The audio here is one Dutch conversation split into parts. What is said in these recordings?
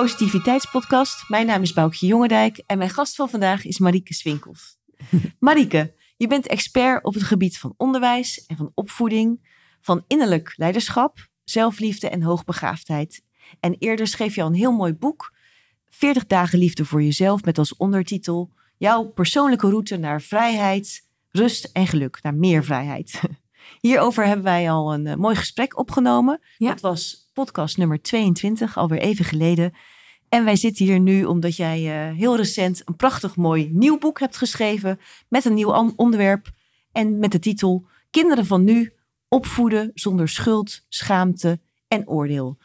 Positiviteitspodcast. Mijn naam is Boukje Jongendijk en mijn gast van vandaag is Marieke Swinkels. Marieke, je bent expert op het gebied van onderwijs en van opvoeding, van innerlijk leiderschap, zelfliefde en hoogbegaafdheid. En eerder schreef je al een heel mooi boek, 40 dagen liefde voor jezelf, met als ondertitel jouw persoonlijke route naar vrijheid, rust en geluk, naar meer vrijheid. Hierover hebben wij al een eh, mooi gesprek opgenomen. Ja. Dat was podcast nummer 22, alweer even geleden. En wij zitten hier nu omdat jij eh, heel recent een prachtig mooi nieuw boek hebt geschreven. Met een nieuw onderwerp en met de titel Kinderen van nu opvoeden zonder schuld, schaamte en oordeel.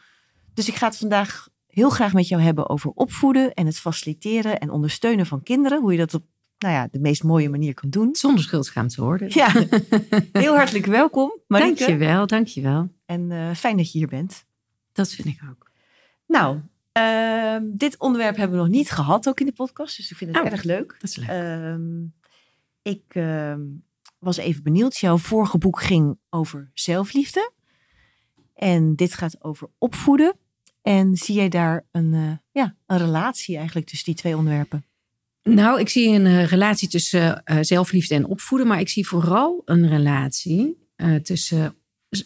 Dus ik ga het vandaag heel graag met jou hebben over opvoeden en het faciliteren en ondersteunen van kinderen. Hoe je dat op nou ja, de meest mooie manier kan doen. Zonder schaamte, worden. Ja, heel hartelijk welkom dank Dankjewel, dankjewel. En eh, fijn dat je hier bent. Dat vind ik ook. Nou, ehm, dit onderwerp hebben we nog niet gehad ook in de podcast. Dus ik vind het oh, erg leuk. Dat is leuk. Ehm, ik ehm, was even benieuwd. Jouw vorige boek ging over zelfliefde. En dit gaat over opvoeden. En zie jij daar een, eh, ja, een relatie eigenlijk tussen die twee onderwerpen? Nou, ik zie een eh, relatie tussen eh, zelfliefde en opvoeden. Maar ik zie vooral een relatie tussen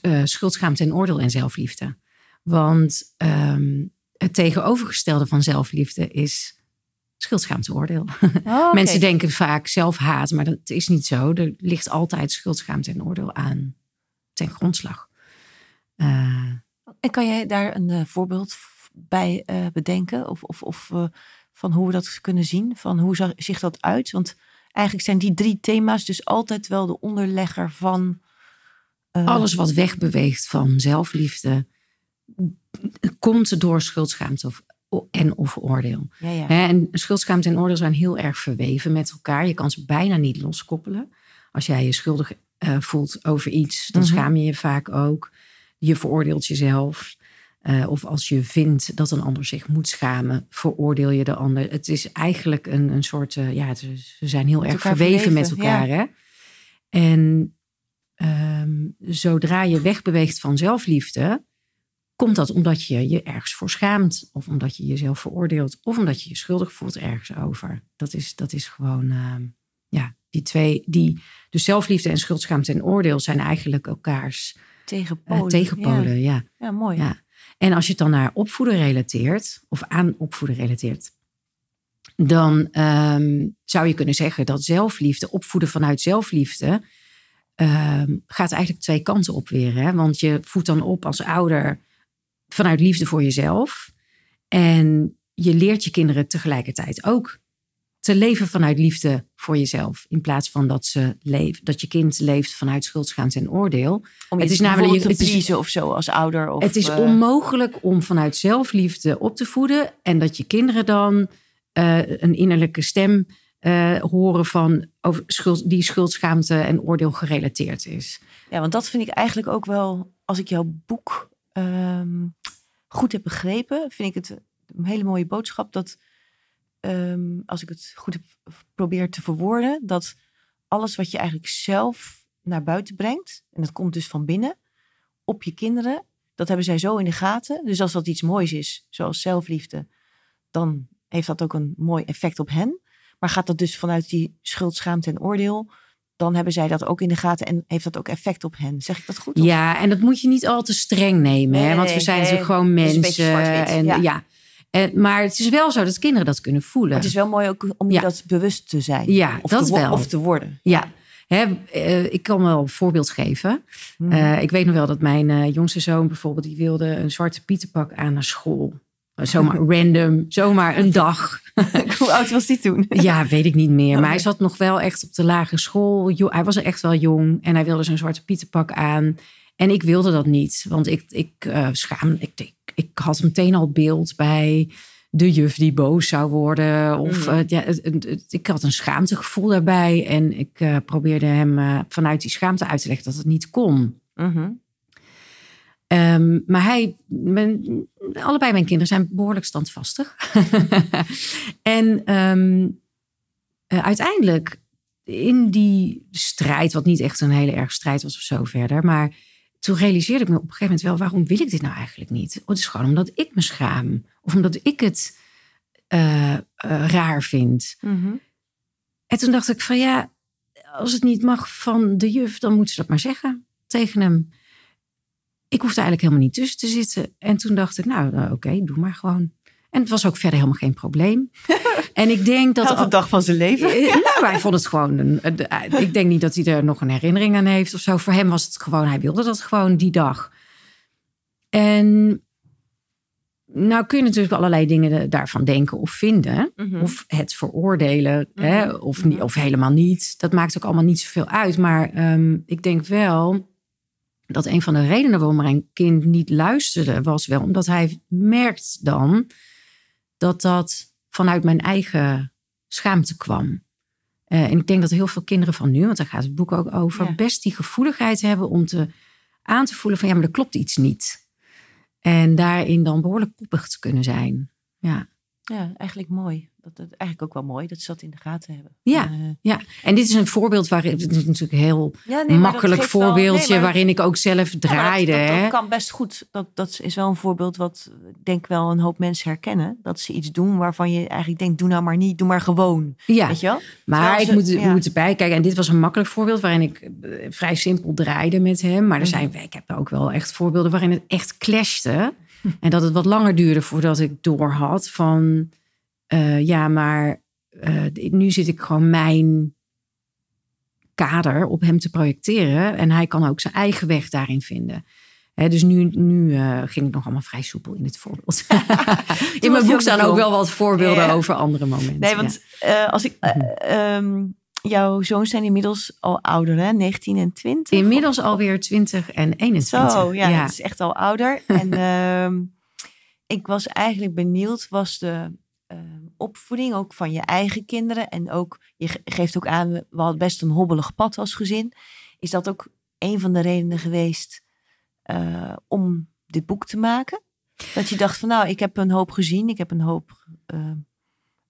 uh, schuld, en oordeel en zelfliefde. Want ehm, het tegenovergestelde van zelfliefde is schuldschaamteoordeel. Oh, Mensen denken vaak zelfhaat, maar dat is niet zo. Er ligt altijd schuldschaamte en oordeel aan ten grondslag. Eh, en kan jij daar een eh, voorbeeld bij eh, bedenken? Of, of, of van hoe we dat kunnen zien? Van hoe zich dat uit? Want eigenlijk zijn die drie thema's dus altijd wel de onderlegger van. Alles wat wegbeweegt van zelfliefde komt door schuldschaamte en of oordeel. Ja, En schuldschaamte en oordeel zijn heel erg verweven met elkaar. Je kan ze bijna niet loskoppelen. Als jij je schuldig eh, voelt over iets, dan mhm. schaam je je vaak ook. Je veroordeelt jezelf. Eh, of als je vindt dat een ander zich moet schamen, veroordeel je de ander. Het is eigenlijk een, een soort. Eh, ja, ze, zijn heel erg verweven, met elkaar. Hè? En ehm, zodra je wegbeweegt van zelfliefde, Komt dat omdat je je ergens voor schaamt, of omdat je jezelf veroordeelt, of omdat je je schuldig voelt ergens over? Dat is, dat is gewoon, ehm, ja, die twee, die, dus zelfliefde en schuldschaamte en oordeel zijn eigenlijk elkaars eh, tegenpolen. tegenpolen ja. ja. mooi. Ja. En als je het dan naar opvoeden relateert, of aan opvoeden relateert, dan ehm, zou je kunnen zeggen dat zelfliefde, opvoeden vanuit zelfliefde, ehm, gaat eigenlijk twee kanten op weer. Hè? Want je voedt dan op als ouder vanuit liefde voor jezelf. En je leert je kinderen tegelijkertijd ook te leven vanuit liefde voor jezelf. In plaats van dat, ze leef, dat je kind leeft vanuit schuld, en oordeel. het is namelijk te kiezen of zo als ouder. Of, het is eh, onmogelijk om vanuit zelfliefde op te voeden. En dat je kinderen dan eh, een innerlijke stem eh, horen van over schuld, die schuld, en oordeel gerelateerd is. Ja, want dat vind ik eigenlijk ook wel als ik jouw boek. Ehm, goed heb begrepen, vind ik het een hele mooie boodschap dat, ehm, als ik het goed heb, probeer te verwoorden, dat alles wat je eigenlijk zelf naar buiten brengt, en dat komt dus van binnen, op je kinderen, dat hebben zij zo in de gaten. Dus als dat iets moois is, zoals zelfliefde, dan heeft dat ook een mooi effect op hen. Maar gaat dat dus vanuit die schuld, schaamte en oordeel dan hebben zij dat ook in de gaten en heeft dat ook effect op hen. Zeg ik dat goed? Of? Ja, en dat moet je niet al te streng nemen, hè? want we zijn nee, natuurlijk gewoon mensen. en, ja. En, maar het is wel zo dat kinderen dat kunnen voelen. het is wel mooi ook om je dat bewust te zijn. Ja, of dat te, wel. Of te worden. Ja. Eh, ik kan wel een voorbeeld geven. Mhm. Eh, ik weet nog wel dat mijn eh, jongste zoon bijvoorbeeld... die wilde een zwarte pietenpak aan naar school. Eh, zomaar random, zomaar een dag. Hoe oud was hij toen? ja, weet ik niet meer. Maar oh. hij zat nog wel echt op de lagere school. Hij was echt wel jong en hij wilde zijn zwarte pietenpak aan. En ik wilde dat niet, want ik, ik uh, schaam, ik, ik, had meteen al beeld bij de juf die boos zou worden. Of hmm. eh, ja, ik had een schaamtegevoel daarbij. En ik probeerde hem vanuit die schaamte uit te leggen dat het niet kon. Mhm. Ehm, maar hij, men, allebei mijn kinderen zijn behoorlijk standvastig. en ehm, eh, uiteindelijk in die strijd, wat niet echt een hele erg strijd was of zo verder, maar toen realiseerde ik me op een gegeven moment wel, waarom wil ik dit nou eigenlijk niet? Oh, het is gewoon omdat ik me schaam of omdat ik het eh, eh, raar vind. Mhm. En toen dacht ik van ja, als het niet mag van de juf, dan moet ze dat maar zeggen tegen hem ik hoefde eigenlijk helemaal niet tussen te zitten. En toen dacht ik, nou, eh, oké, doe maar gewoon. En het was ook verder helemaal geen probleem. En ik denk dat. elke dag van zijn leven. Eh, nou, hij vond het gewoon. Een, eh, ik denk niet dat hij er nog een herinnering aan heeft of zo. Voor hem was het gewoon. Hij wilde dat gewoon die dag. En. Nou kun je natuurlijk allerlei dingen daarvan denken of vinden. Mhm. Of het veroordelen. Mm -hmm. hè, mhm. of, mhm. of helemaal niet. Dat maakt ook allemaal niet zoveel uit. Maar ehm, ik denk wel dat een van de redenen waarom mijn kind niet luisterde, was wel omdat hij merkt dan dat dat vanuit mijn eigen schaamte kwam. Eh, en ik denk dat heel veel kinderen van nu, want daar gaat het boek ook over, best die gevoeligheid hebben om te, aan te voelen van ja, maar er klopt iets niet. En daarin dan behoorlijk koppig te kunnen zijn. Ja, ja eigenlijk mooi dat, dat eigenlijk ook wel mooi dat ze dat in de gaten hebben. Ja, eh, ja. en dit is een voorbeeld waarin het is natuurlijk een heel makkelijk voorbeeldje waarin ik ook zelf draaide. Ja, dat, kan best goed. Dat, dat is wel een voorbeeld wat ik denk wel een hoop mensen herkennen. Dat ze iets doen waarvan je eigenlijk denkt, doe nou maar niet, doe maar gewoon. Ja, Weet je wel? maar ik moet, ja. moet erbij kijken. En dit was een makkelijk voorbeeld waarin ik eh, vrij simpel draaide met hem. Maar er mhm. zijn, ik heb ook wel echt voorbeelden waarin het echt clashte. En dat het wat langer duurde voordat ik door had van eh, ja, maar eh, nu zit ik gewoon mijn kader op hem te projecteren. En hij kan ook zijn eigen weg daarin vinden. dus nu, nu eh, ging het nog allemaal vrij soepel in het voorbeeld. in mijn boek staan ook wel wat voorbeelden over andere momenten. Nee, want als ik. Mhm. Ehm, jouw zoons zijn inmiddels al ouder, hè? 19 en 20? Inmiddels alweer 20 en 21. Zo, ja, ja. dat is echt al ouder. en ehm, ik was eigenlijk benieuwd, was de Ehm, opvoeding, ook van je eigen kinderen. En ook, je geeft ook aan, we hadden best een hobbelig pad als gezin. Is dat ook een van de redenen geweest eh, om dit boek te maken? Dat je dacht van nou, ik heb een hoop gezien, ik heb een hoop eh,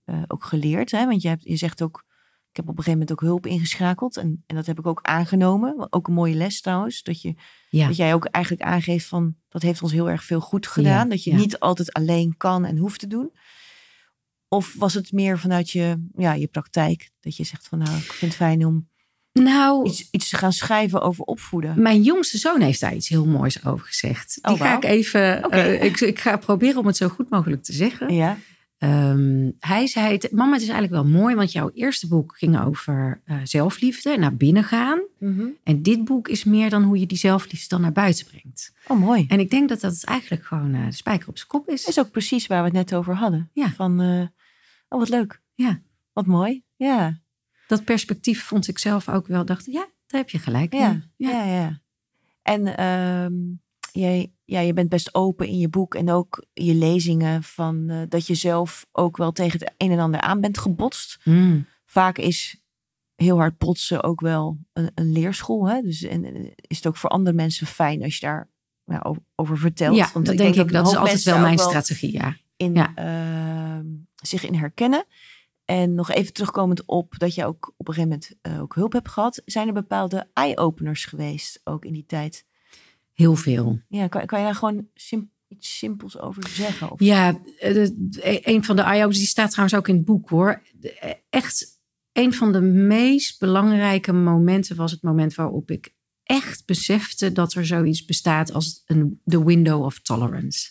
eh, ook geleerd. Hè? Want je, hebt, je zegt ook, ik heb op een gegeven moment ook hulp ingeschakeld. En, en dat heb ik ook aangenomen. Ook een mooie les trouwens. Dat, je, dat jij ook eigenlijk aangeeft van, dat heeft ons heel erg veel goed gedaan. dat je niet altijd alleen kan en hoeft te doen. Of was het meer vanuit je, ja, je praktijk dat je zegt van nou, ik vind het fijn om nou, iets, iets te gaan schrijven over opvoeden? Mijn jongste zoon heeft daar iets heel moois over gezegd. Oh, Die ga ik even, eh, okay. ik, ik, ga proberen om het zo goed mogelijk te zeggen. Ja. Ehm, hij zei, mama het is eigenlijk wel mooi, want jouw eerste boek ging over uh, zelfliefde, naar binnen gaan. Mhm. En dit boek is meer dan hoe je die zelfliefde dan naar buiten brengt. Oh, mooi. En ik denk dat dat eigenlijk gewoon uh, de spijker op zijn kop is. Dat is ook precies waar we het net over hadden. Ja. Van, Oh, wat leuk. Ja. Wat mooi. Ja. Dat perspectief vond ik zelf ook wel. Dacht, ja, daar heb je gelijk. Ja, ja, ja. ja. En ehm, jij, ja, je bent best open in je boek en ook je lezingen van eh, dat je zelf ook wel tegen het een en ander aan bent gebotst. Hmm. Vaak is heel hard botsen ook wel een, leerschool. Hè? Dus en, is het ook voor andere mensen fijn als je daar over, vertelt. Ja, Want dat ik denk, ik. Dat is altijd wel mijn strategie, ja. In, ehm, zich in herkennen. En nog even terugkomend op dat je ook op een gegeven moment eh, ook hulp hebt gehad. Zijn er bepaalde eye-openers geweest ook in die tijd? Heel veel. Ja, kan, je daar gewoon iets simpels over zeggen? Of? Ja, eh, een van de eye-openers, die staat trouwens ook in het boek hoor. Eh, echt een van de meest belangrijke momenten was het moment waarop ik echt besefte dat er zoiets bestaat als een, de window of tolerance.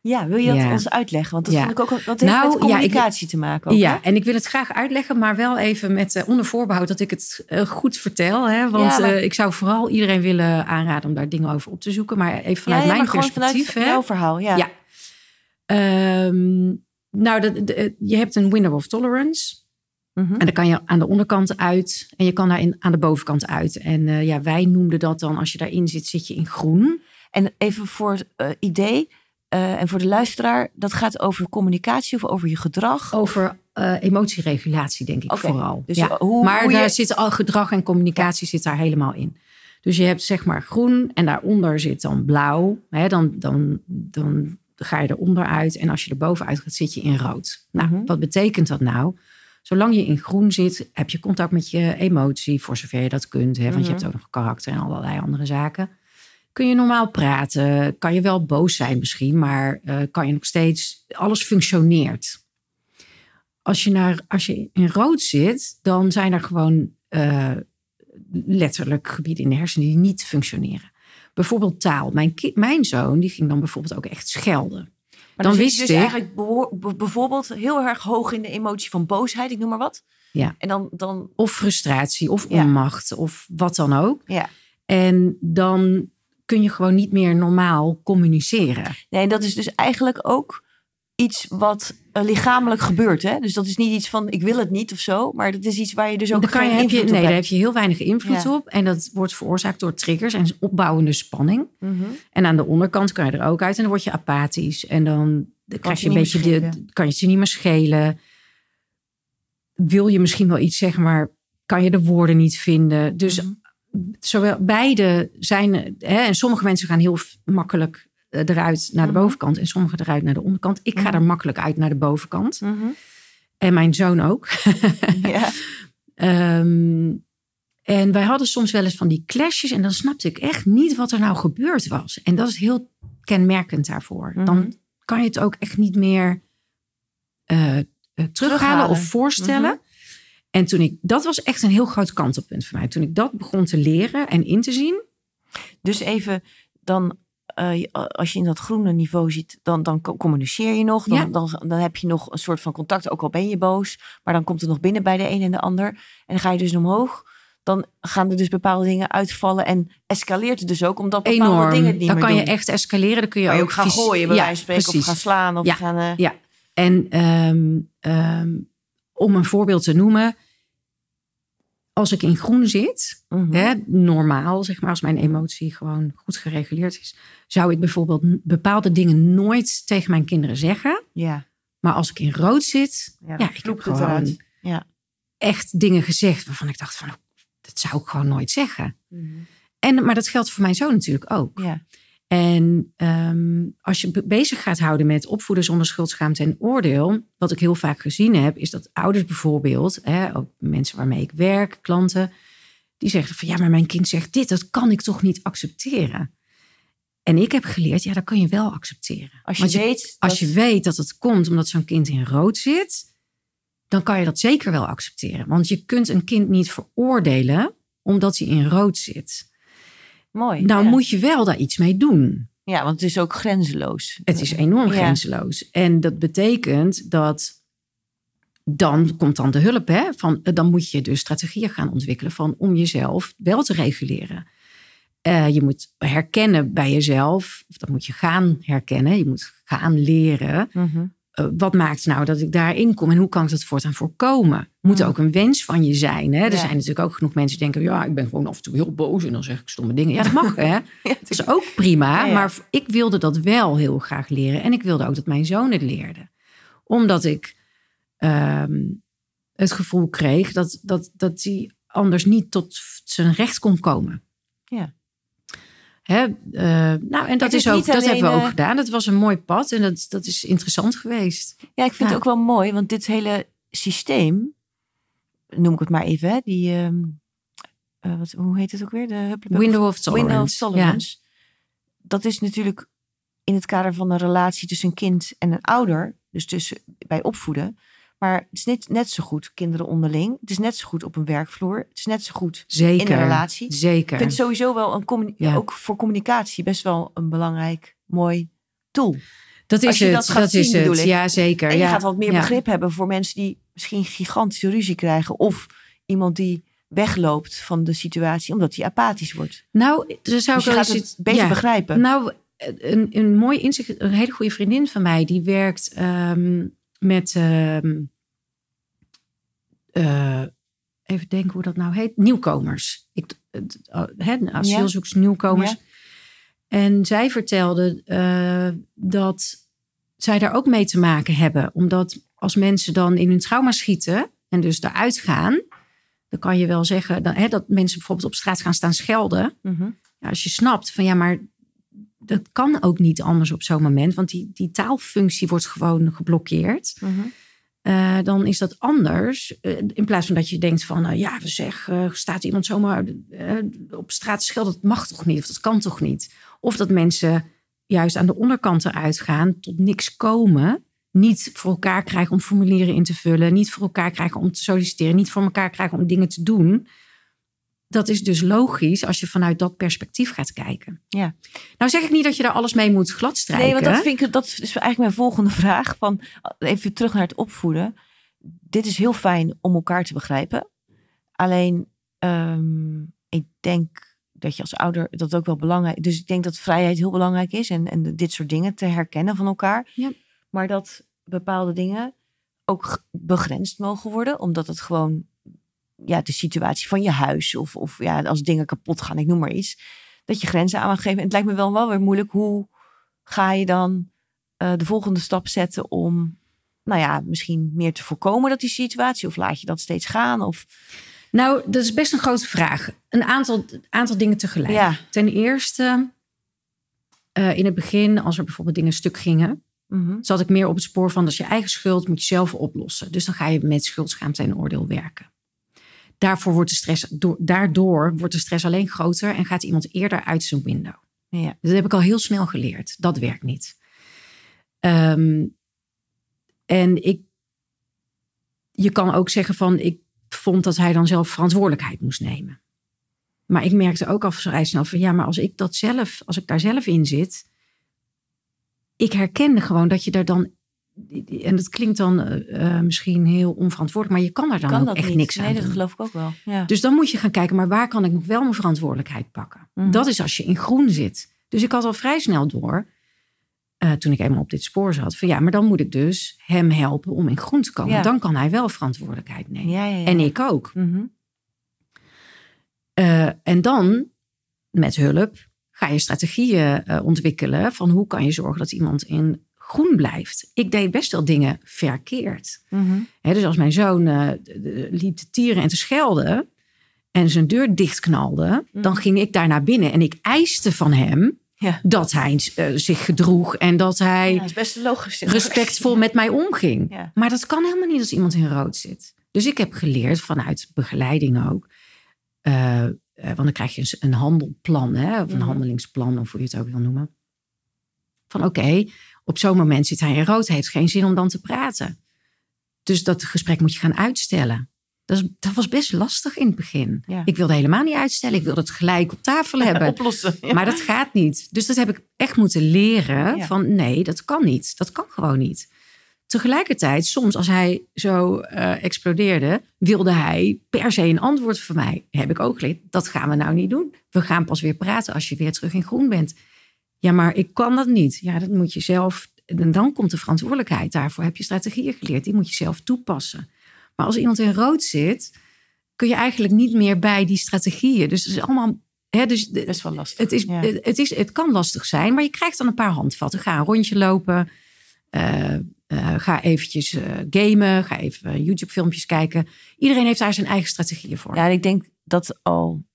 Ja, wil je dat ons uitleggen? Want dat ja. ik ook dat heeft nou, met communicatie te maken. ja, en ik wil het graag uitleggen, maar wel even met eh, onder voorbehoud dat ik het eh, goed vertel. Hè? Want eh, ik zou vooral iedereen willen aanraden om daar dingen over op te zoeken. Maar even vanuit mijn perspectief. Vanuit jouw verhaal, ja. Ehm, nou, je hebt een window of tolerance. Mhm. En dan kan je aan de onderkant uit en je kan daar in, aan de bovenkant uit. En ja, wij noemden dat dan, als je daarin zit, zit je in groen. En even voor idee, eh, en voor de luisteraar, dat gaat over communicatie of over je gedrag? Over eh, emotieregulatie, denk ik vooral. Dus hoe, maar daar je... zit al gedrag en communicatie zit daar helemaal in. Dus je hebt zeg maar groen en daaronder zit dan blauw. Hè, dan, dan, dan ga je eronder uit. En als je er bovenuit gaat, zit je in rood. Nou, mhm. wat betekent dat nou? Zolang je in groen zit, heb je contact met je emotie, voor zover je dat kunt. Hè, want je mhm. hebt ook nog karakter en allerlei andere zaken kun je normaal praten? Kan je wel boos zijn misschien, maar eh, kan je nog steeds. Alles functioneert. Als je, naar, als je in rood zit, dan zijn er gewoon eh, letterlijk gebieden in de hersenen die niet functioneren. Bijvoorbeeld taal. Mijn, mijn zoon die ging dan bijvoorbeeld ook echt schelden. Maar dan, wist je dus eigenlijk bijvoorbeeld heel erg hoog in de emotie van boosheid, ik noem maar wat. Ja. En dan, dan... Of frustratie, of onmacht, of wat dan ook. Ja. En dan kun je gewoon niet meer normaal communiceren. Nee, dat is dus eigenlijk ook iets wat eh, lichamelijk gebeurt. Hè? Dus dat is niet iets van ik wil het niet of zo. Maar dat is iets waar je dus ook kan geen invloed je, op nee, daar heb je heel weinig invloed op. En dat wordt veroorzaakt door triggers en opbouwende spanning. Mhm. En aan de onderkant kan je er ook uit. En dan word je apathisch. En dan kan krijg je een beetje de, kan je ze niet meer schelen. Wil je misschien wel iets zeggen, maar kan je de woorden niet vinden. Dus mhm zowel beide zijn. Hè, en sommige mensen gaan heel makkelijk eh, eruit naar de mhm. bovenkant en sommige eruit naar de onderkant. Ik ga mhm. er makkelijk uit naar de bovenkant. Mhm. En mijn zoon ook. Ehm, en wij hadden soms wel eens van die clashes en dan snapte ik echt niet wat er nou gebeurd was. En dat is heel kenmerkend daarvoor. Dan kan je het ook echt niet meer uh, terughalen, of voorstellen. En toen ik, dat was echt een heel groot kantelpunt voor mij. Toen ik dat begon te leren en in te zien. Dus even dan, eh, als je in dat groene niveau zit, dan, dan communiceer je nog. Dan, dan, dan heb je nog een soort van contact, ook al ben je boos. Maar dan komt het nog binnen bij de een en de ander. En dan ga je dus omhoog. Dan gaan er dus bepaalde dingen uitvallen en escaleert het dus ook omdat bepaalde Enorm. dingen niet Dan kan je echt escaleren, dan kun je, ook, gaan gooien bij ja, wijze van spreken, of gaan slaan of ja, gaan. Eh, ja. En ehm, ehm, om een voorbeeld te noemen, als ik in groen zit, mhm. hè, normaal zeg maar, als mijn emotie gewoon goed gereguleerd is, zou ik bijvoorbeeld bepaalde dingen nooit tegen mijn kinderen zeggen. Ja. Maar als ik in rood zit, ja, ja ik heb gewoon ja. echt dingen gezegd waarvan ik dacht van, dat zou ik gewoon nooit zeggen. Mhm. en, maar dat geldt voor mijn zoon natuurlijk ook. Ja. En ehm, als je bezig gaat houden met opvoeden zonder schuld, en oordeel, wat ik heel vaak gezien heb, is dat ouders bijvoorbeeld, hè, ook mensen waarmee ik werk, klanten, die zeggen van ja, maar mijn kind zegt dit, dat kan ik toch niet accepteren. En ik heb geleerd, ja, dat kan je wel accepteren. Als je, weet, als je weet dat het komt omdat zo'n kind in rood zit, dan kan je dat zeker wel accepteren. Want je kunt een kind niet veroordelen omdat hij in rood zit. Nou Dan moet je wel daar iets mee doen. Ja, want het is ook grenzeloos. Het is enorm grenzeloos. En dat betekent dat dan komt dan de hulp. Hè? Van, eh, dan moet je dus strategieën gaan ontwikkelen van, om jezelf wel te reguleren. Eh, je moet herkennen bij jezelf, of dat moet je gaan herkennen. Je moet gaan leren. Mhm. Eh, wat maakt nou dat ik daarin kom en hoe kan ik dat voortaan voorkomen? Moet mm. ook een wens van je zijn. Hè? Er zijn natuurlijk ook genoeg mensen die denken: ja, ik ben gewoon af en toe heel boos en dan zeg ik stomme dingen. Ja, dat mag, hè? dat is ook prima. maar ik wilde dat wel heel graag leren en ik wilde ook dat mijn zoon het leerde, omdat ik ehm, het gevoel kreeg dat, dat, dat hij anders niet tot zijn recht kon komen. Ja. Hè, eh, nou, en dat, is ook, dat hebben we ook eh, gedaan. Dat was een mooi pad en dat, dat is interessant geweest. Ja, ik vind het ook wel mooi, want dit hele systeem, noem ik het maar even, die, ehm, eh, wat, hoe heet het ook weer? De Window of Tolerance. Window of Ja. Dat is natuurlijk in het kader van een relatie tussen een kind en een ouder, dus tussen, bij opvoeden, maar het is niet, net zo goed kinderen onderling. Het is net zo goed op een werkvloer. Het is net zo goed zeker, in een relatie. Zeker. Ik vind sowieso wel een ook voor communicatie best wel een belangrijk, mooi tool. Dat is het. Dat, dat is het. Ja, zeker. En je gaat wat meer begrip hebben voor mensen die misschien gigantische ruzie krijgen. Of iemand die wegloopt van de situatie omdat hij apathisch wordt. Nou, dan zou dus ik wel eens het beter begrijpen. Nou, een, een mooi inzicht. Een hele goede vriendin van mij die werkt ehm, met. Ehm, eh, even denken hoe dat nou heet. Nieuwkomers. Ik, he, oh, asielzoekers, nieuwkomers. En zij vertelde eh, dat zij daar ook mee te maken hebben. Omdat als mensen dan in hun trauma schieten en dus eruit gaan, dan kan je wel zeggen dan, he, dat mensen bijvoorbeeld op straat gaan staan schelden. Mhm. ja, als je snapt van ja, maar dat kan ook niet anders op zo'n moment, want die, die taalfunctie wordt gewoon geblokkeerd. Mhm. Eh, dan is dat anders. Eh, in plaats van dat je denkt van, nou ja, we zeg, staat iemand zomaar eh, op straat schelden, dat mag toch niet, of dat kan toch niet. Of dat mensen juist aan de onderkant eruit gaan, tot niks komen, niet voor elkaar krijgen om formulieren in te vullen, niet voor elkaar krijgen om te solliciteren, niet voor elkaar krijgen om dingen te doen dat is dus logisch als je vanuit dat perspectief gaat kijken. Ja. Nou zeg ik niet dat je daar alles mee moet gladstrijken. Nee, want dat, vind ik, dat is dus eigenlijk mijn volgende vraag. Van, even terug naar het opvoeden. Dit is heel fijn om elkaar te begrijpen. Alleen, ehm, ik denk dat je als ouder dat ook wel belangrijk... Dus ik denk dat vrijheid heel belangrijk is. En, en dit soort dingen te herkennen van elkaar. Ja. Maar dat bepaalde dingen ook begrensd mogen worden. Omdat het gewoon ja, de situatie van je huis. Of, of ja, als dingen kapot gaan, ik noem maar iets. Dat je grenzen aan mag geven. En het lijkt me wel, wel weer moeilijk. Hoe ga je dan eh, de volgende stap zetten om, nou ja, misschien meer te voorkomen dat die situatie? Of laat je dat steeds gaan? Of... Nou, dat is best een grote vraag. Een aantal, aantal dingen tegelijk. Ten eerste, eh, in het begin, als er bijvoorbeeld dingen stuk gingen, mhm. zat ik meer op het spoor van dat is je eigen schuld, moet je zelf oplossen. Dus dan ga je met schuld, en oordeel werken. Daarvoor wordt de stress, do daardoor wordt de stress alleen groter en gaat iemand eerder uit zijn window. Ja. Dat heb ik al heel snel geleerd. Dat werkt niet. Ehm, en ik, je kan ook zeggen van, ik vond dat hij dan zelf verantwoordelijkheid moest nemen. Maar ik merkte ook al vrij snel van, ja, maar als ik dat zelf, als ik daar zelf in zit, ik herkende gewoon dat je daar dan en dat klinkt dan eh, eh, misschien heel onverantwoordelijk, maar je kan daar dan ook echt niks aan Nee, dat geloof ik ook wel. Ja. Dus dan moet je gaan kijken, maar waar kan ik nog wel mijn verantwoordelijkheid pakken? Mhm. Dat is als je in groen zit. Dus ik had al vrij snel door, eh, toen ik eenmaal op dit spoor zat, van ja, maar dan moet ik dus hem helpen om in groen te komen. Dan kan hij wel verantwoordelijkheid nemen. en ik ook. Mhm. en dan, met hulp, ga je strategieën ontwikkelen van hoe kan je zorgen dat iemand in groen blijft. Ik deed best wel dingen verkeerd. Mhm. dus als mijn zoon eh, liep te tieren en te schelden en zijn deur dichtknalde, mhm. dan ging ik daar naar binnen en ik eiste van hem dat hij eh, zich gedroeg en dat hij ja, dat best logisch, respectvol met mij omging. Maar dat kan helemaal niet als iemand in rood zit. Dus ik heb geleerd vanuit begeleiding ook. Eh, want dan krijg je een handelplan, hè, of een mhm. handelingsplan, of hoe je het ook wil noemen. Van oké, op zo'n moment zit hij in rood, hij heeft geen zin om dan te praten. Dus dat gesprek moet je gaan uitstellen. Dat, was best lastig in het begin. Ik wilde helemaal niet uitstellen. Ik wilde het gelijk op tafel hebben. oplossen. Maar dat gaat niet. Dus dat heb ik echt moeten leren. Van nee, dat kan niet. Dat kan gewoon niet. Tegelijkertijd, soms als hij zo eh, explodeerde, wilde hij per se een antwoord van mij. Heb ik ook geleerd. Dat gaan we nou niet doen. We gaan pas weer praten als je weer terug in groen bent. Ja, maar ik kan dat niet. Ja, dat moet je zelf. En dan komt de verantwoordelijkheid. Daarvoor heb je strategieën geleerd. Die moet je zelf toepassen. Maar als iemand in rood zit, kun je eigenlijk niet meer bij die strategieën. Dus het is allemaal. Hè, dus, wel lastig. Het, is, het, is, het kan lastig zijn, maar je krijgt dan een paar handvatten. Ga een rondje lopen. Eh, eh, ga eventjes eh, gamen. Ga even YouTube-filmpjes kijken. Iedereen heeft daar zijn eigen strategieën voor. Ja, ik denk dat al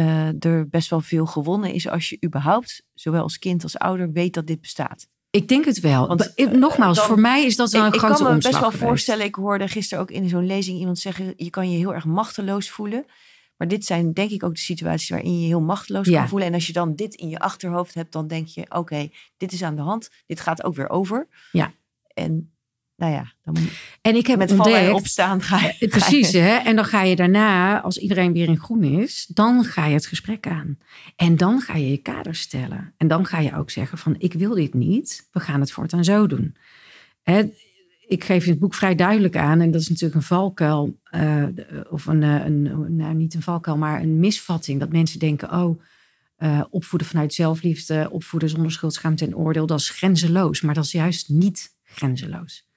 uh, er best wel veel gewonnen is als je überhaupt, zowel als kind als ouder, weet dat dit bestaat. Ik denk het wel. Want, Nogmaals, eh, voor mij is dat wel een ik, grote omslag. Ik kan me best wel voorstellen, ik hoorde gisteren ook in zo'n lezing iemand zeggen, je kan je heel erg machteloos voelen. Maar dit zijn denk ik ook de situaties waarin je heel machteloos ja. kan voelen. En als je dan dit in je achterhoofd hebt, dan denk je, oké, dit is aan de hand. Dit gaat ook weer over. Ja. En nou ja, dan en ik heb met ontdekt, vallen opstaan ga eh, Precies, hè? En dan ga je daarna, als iedereen weer in groen is, dan ga je het gesprek aan. En dan ga je je kader stellen. En dan ga je ook zeggen van, ik wil dit niet, we gaan het voortaan zo doen. Hè? Ik geef in het boek vrij duidelijk aan, en dat is natuurlijk een valkuil, eh, eh, of een, een, nou niet een valkuil, maar een misvatting. Dat mensen denken, oh, opvoeden vanuit zelfliefde, opvoeden zonder schuld, en oordeel, dat is grenzeloos. Maar dat is juist niet grenzeloos.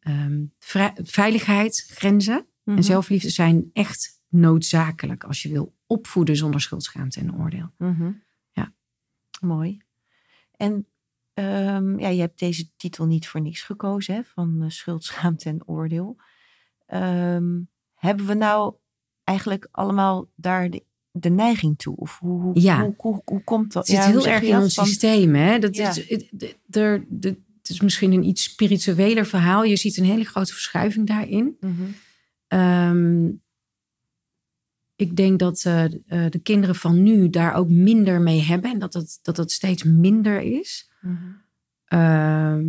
Ehm, veiligheid, grenzen en mhm. zelfliefde zijn echt noodzakelijk als je wil opvoeden zonder schuld, en oordeel. Mhm. Ja. Mooi. En ehm, ja, je hebt deze titel niet voor niks gekozen, hè, van uh, en oordeel. Ehm, hebben we nou eigenlijk allemaal daar de, neiging toe? Of hoe, hoe, ja. hoe, komt dat? Het zit ja, heel erg in ons systeem. Hè? Dat is, het, er, de, het is misschien een iets spiritueler verhaal. Je ziet een hele grote verschuiving daarin. Mhm. Ehm, ik denk dat eh, eh, de kinderen van nu daar ook minder mee hebben en dat dat, dat, dat steeds minder is. Mhm. Ehm,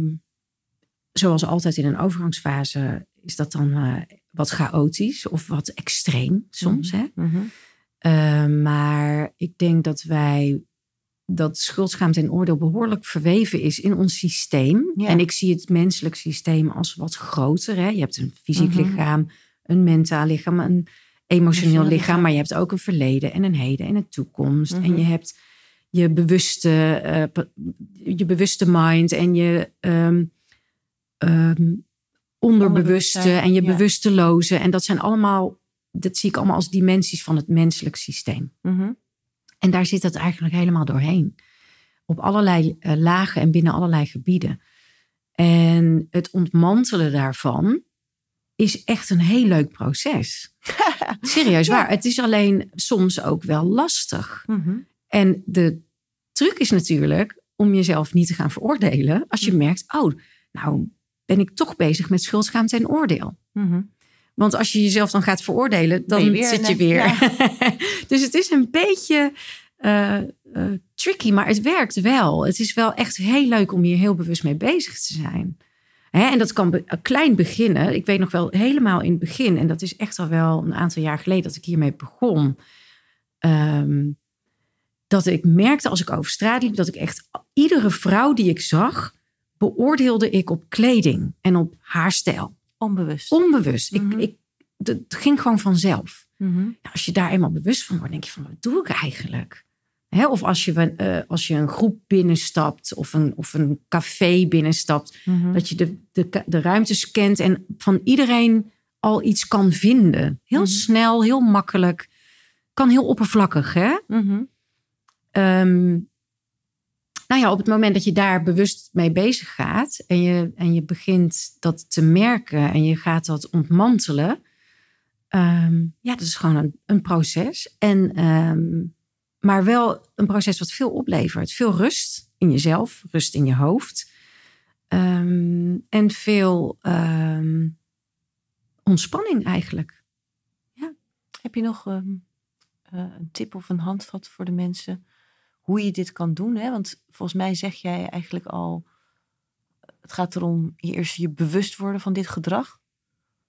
zoals altijd in een overgangsfase is dat dan eh, wat chaotisch of wat extreem soms. Mhm. hè? Ehm, maar ik denk dat wij dat schuld, en oordeel behoorlijk verweven is in ons systeem. En ik zie het menselijk systeem als wat groter. Hè? Je hebt een fysiek mhm. lichaam, een mentaal lichaam, een emotioneel lichaam, maar je hebt ook een verleden en een heden en een toekomst. En mhm. je hebt je bewuste, eh, je bewuste mind en je ehm, ehm, onderbewuste en je bewusteloze. En dat zijn allemaal, dat zie ik allemaal als dimensies van het menselijk systeem. Mm en daar zit dat eigenlijk helemaal doorheen. Op allerlei eh, lagen en binnen allerlei gebieden. En het ontmantelen daarvan is echt een heel leuk proces. Serieus waar. Het is alleen soms ook wel lastig. Mhm. En de truc is natuurlijk om jezelf niet te gaan veroordelen als je mhm. merkt, oh, nou ben ik toch bezig met schuldschaamte en oordeel. Mm want als je jezelf dan gaat veroordelen, dan zit je weer. dus het is een beetje eh, eh, tricky, maar het werkt wel. Het is wel echt heel leuk om hier heel bewust mee bezig te zijn. Hè? En dat kan eh, klein beginnen. Ik weet nog wel helemaal in het begin, en dat is echt al wel een aantal jaar geleden dat ik hiermee begon. Ehm, dat ik merkte als ik over straat liep, dat ik echt iedere vrouw die ik zag, beoordeelde ik op kleding en op haarstijl. Onbewust. Onbewust. ik, mhm. ik, het ging gewoon vanzelf. Mhm. als je daar eenmaal bewust van wordt, denk je van wat doe ik eigenlijk? Hè? of als je, uh, als je een groep binnenstapt of een, of een café binnenstapt, mhm. dat je de, de, de ruimtes kent en van iedereen al iets kan vinden. Heel snel, heel makkelijk. Kan heel oppervlakkig, hè? Um, nou ja, op het moment dat je daar bewust mee bezig gaat en je, en je begint dat te merken en je gaat dat ontmantelen, ehm, ja, dat is gewoon een, proces. En, ehm, maar wel een proces wat veel oplevert. Veel rust in jezelf, rust in je hoofd ehm, en veel ontspanning eigenlijk. Ja. Heb je nog eh, een tip of een handvat voor de mensen? hoe je dit kan doen. Hè? Want volgens mij zeg jij eigenlijk al, het gaat erom je eerst je bewust worden van dit gedrag.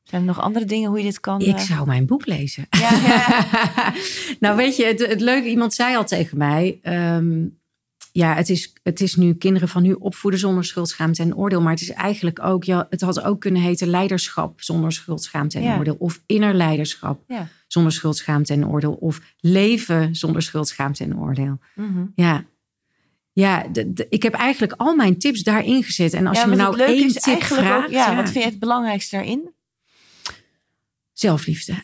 Zijn er nog andere dingen hoe je dit kan? Ik eh? zou mijn boek lezen. Ja, ja. nou, weet je, het, het, leuke, iemand zei al tegen mij. Ehm, ja, het is, het is nu kinderen van nu opvoeden zonder schuld, en oordeel. Maar het is eigenlijk ook, ja, het had ook kunnen heten leiderschap zonder schuld, en oordeel. Of inner leiderschap. Ja zonder schuld, schaamte en oordeel. Of leven zonder schuld, schaamte en oordeel. Mhm. Ja. Ja, ik heb eigenlijk al mijn tips daarin gezet. En als je me nou één tip vraagt... wat vind je het belangrijkste daarin? Zelfliefde.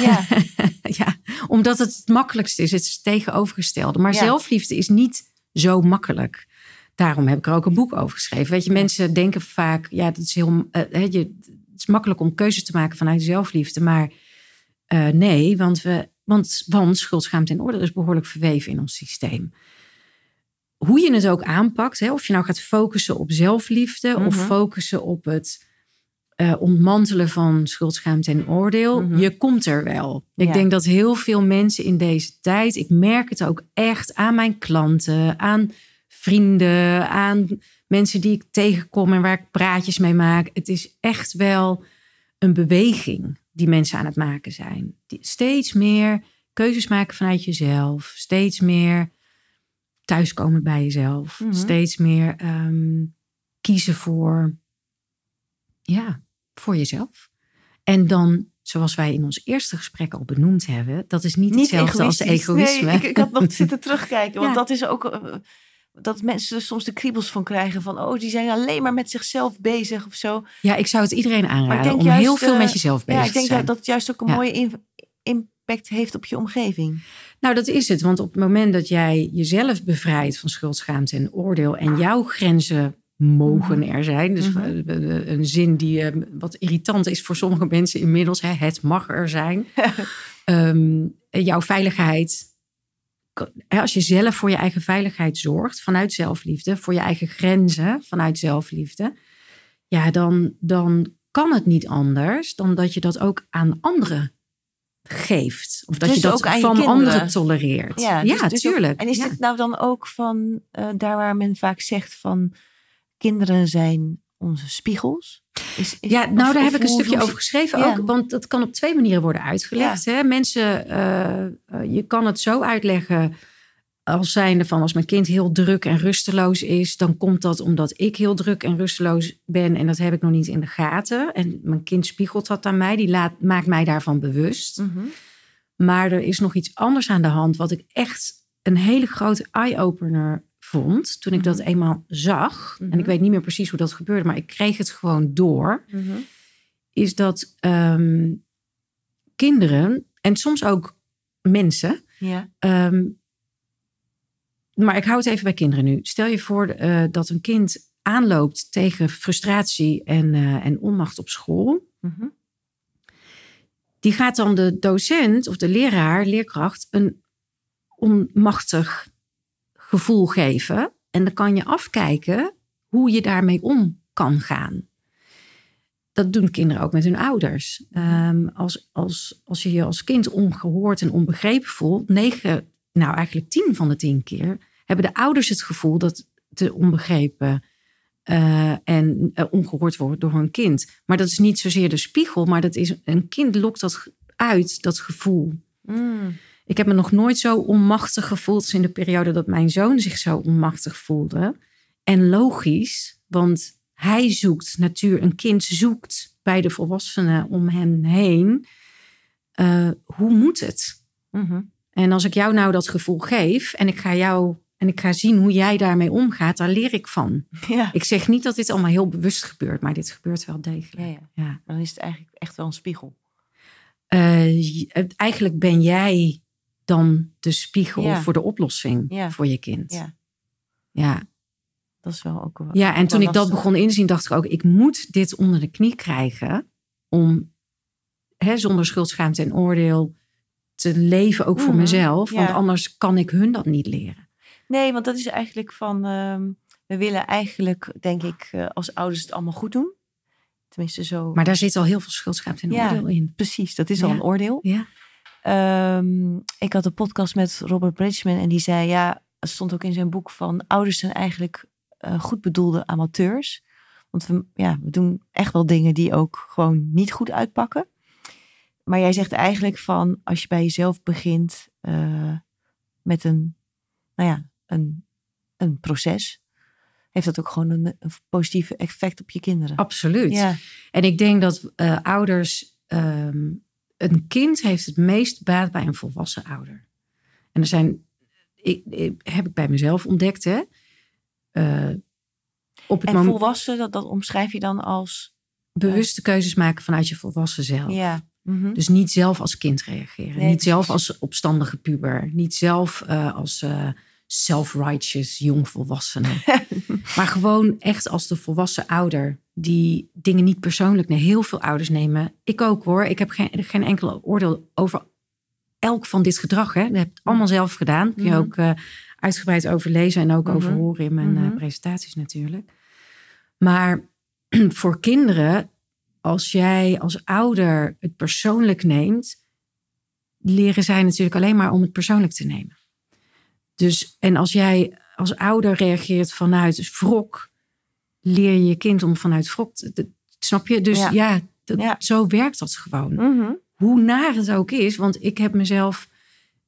Ja. ja, omdat het het makkelijkste is. Het is tegenovergestelde. Maar zelfliefde is niet zo makkelijk. Daarom heb ik er ook een boek over geschreven. Weet je, mensen denken vaak... Ja, dat is heel, uh, je, het is makkelijk om keuzes te maken vanuit zelfliefde. Maar eh, nee, want, we, want, want schuld, schaamte en oordeel is behoorlijk verweven in ons systeem. Hoe je het ook aanpakt, hè, of je nou gaat focussen op zelfliefde of mhm. focussen op het eh, ontmantelen van schuld, schaamte en oordeel, mhm. je komt er wel. Ik denk dat heel veel mensen in deze tijd, ik merk het ook echt aan mijn klanten, aan vrienden, aan mensen die ik tegenkom en waar ik praatjes mee maak. Het is echt wel een beweging die mensen aan het maken zijn. Die steeds meer keuzes maken vanuit jezelf. Steeds meer thuiskomen bij jezelf. Mhm. Steeds meer ehm, kiezen voor, ja, voor jezelf. En dan, zoals wij in ons eerste gesprek al benoemd hebben, dat is niet, hetzelfde als egoïsme. ik, ik, had nog zitten terugkijken, want dat is ook. Eh, dat mensen er soms de kriebels van krijgen. Van, oh, die zijn alleen maar met zichzelf bezig of zo. Ja, ik zou het iedereen aanraden om juist, heel veel met eh, jezelf bezig te zijn. Ja, ik denk dat het juist ook een mooie impact heeft op je omgeving. Nou, dat is het. Want op het moment dat jij jezelf bevrijdt van schuld, schaamte en oordeel... en jouw grenzen mogen mhm. er zijn. Dus mhm. een zin die eh, wat irritant is voor sommige mensen inmiddels. Hè, het mag er zijn. Ehm, jouw veiligheid als je zelf voor je eigen veiligheid zorgt, vanuit zelfliefde, voor je eigen grenzen, vanuit zelfliefde, ja, dan, dan kan het niet anders dan dat je dat ook aan anderen geeft. Of dat dus je dat ook van anderen tolereert. Ja, natuurlijk. Dus tuurlijk. en is het dit nou dan ook van eh, daar waar men vaak zegt van kinderen zijn onze spiegels? ja, nou daar heb ik een stukje over geschreven ook. Want dat kan op twee manieren worden uitgelegd. Hè? Mensen, eh, eh, je kan het zo uitleggen als zijnde van als mijn kind heel druk en rusteloos is, dan komt dat omdat ik heel druk en rusteloos ben en dat heb ik nog niet in de gaten. En mijn kind spiegelt dat aan mij, die laat, maakt mij daarvan bewust. Mhm. Maar er is nog iets anders aan de hand, wat ik echt een hele grote eye-opener vond toen ik dat mhm. eenmaal zag. En ik mhm. weet niet meer precies hoe dat gebeurde, maar ik kreeg het gewoon door. Mhm. Is dat ehm, kinderen en soms ook mensen. Ehm, maar ik hou het even bij kinderen nu. Stel je voor eh, dat een kind aanloopt tegen frustratie en, eh, en onmacht op school. Die gaat dan de docent of de leraar, leerkracht, een onmachtig gevoel geven. En dan kan je afkijken hoe je daarmee om kan gaan. Dat doen kinderen ook met hun ouders. Ehm, als, als, als je je als kind ongehoord en onbegrepen voelt, negen, nou eigenlijk tien van de tien keer, hebben de ouders het gevoel dat te onbegrepen eh, en eh, ongehoord wordt door hun kind. Maar dat is niet zozeer de spiegel, maar dat is, een kind lokt dat uit, dat gevoel. Mm. Ik heb me nog nooit zo onmachtig gevoeld als in de periode dat mijn zoon zich zo onmachtig voelde. En logisch, want hij zoekt natuur, een kind zoekt bij de volwassenen om hem heen. Eh, hoe moet het? Mhm. En als ik jou nou dat gevoel geef en ik ga jou en ik ga zien hoe jij daarmee omgaat, daar leer ik van. Ja. Ik zeg niet dat dit allemaal heel bewust gebeurt, maar dit gebeurt wel degelijk. Ja, Dan is het eigenlijk echt wel een spiegel. Eh, eigenlijk ben jij dan de spiegel voor de oplossing voor je kind. Ja. ja. Dat is wel ook wel. Ja, en toen ik dat begon inzien, dacht ik ook: ik moet dit onder de knie krijgen om hè, zonder schuld, schaamte en oordeel te leven, ook voor mhm, mezelf. Want anders kan ik hun dat niet leren. Nee, want dat is eigenlijk van: ehm, we willen eigenlijk, denk ik, eh, als ouders het allemaal goed doen. Tenminste, zo. Maar daar zit al heel veel schuld, schaamte en oordeel in. Precies, dat is al een oordeel. Ja. Ehm, ik had een podcast met Robert Bridgman en die zei, ja, het stond ook in zijn boek van ouders zijn eigenlijk uh, goed bedoelde amateurs. Want we, ja, we doen echt wel dingen die ook gewoon niet goed uitpakken. Maar jij zegt eigenlijk van als je bij jezelf begint eh, met een, nou ja, een, een proces, heeft dat ook gewoon een, een positief effect op je kinderen. Absoluut. Ja. En ik denk dat eh, ouders ehm, een kind heeft het meest baat bij een volwassen ouder. En er zijn, ik, heb ik bij mezelf ontdekt, hè. Eh, op het en moment, volwassen, dat, dat omschrijf je dan als? Bewuste keuzes maken vanuit je volwassen zelf. Ja. Mhm. Dus niet zelf als kind reageren. niet zelf als opstandige puber. Niet zelf eh, als uh, self-righteous jongvolwassene. maar gewoon echt als de volwassen ouder die dingen niet persoonlijk naar Heel veel ouders nemen. Ik ook hoor. Ik heb geen, geen enkel oordeel over elk van dit gedrag. Hè. Dat heb ik allemaal mm. zelf gedaan. Kun je mm. ook eh, uitgebreid overlezen en ook mm over horen in mijn eh, mm-hmm. presentaties natuurlijk. Maar voor kinderen, als jij als ouder het persoonlijk neemt, leren zij natuurlijk alleen maar om het persoonlijk te nemen. Dus en als jij als ouder reageert vanuit wrok leer je je kind om vanuit wrok. Te, snap je? Dus ja, zo werkt dat gewoon. Mhm. Hoe naar het ook is, want ik heb mezelf.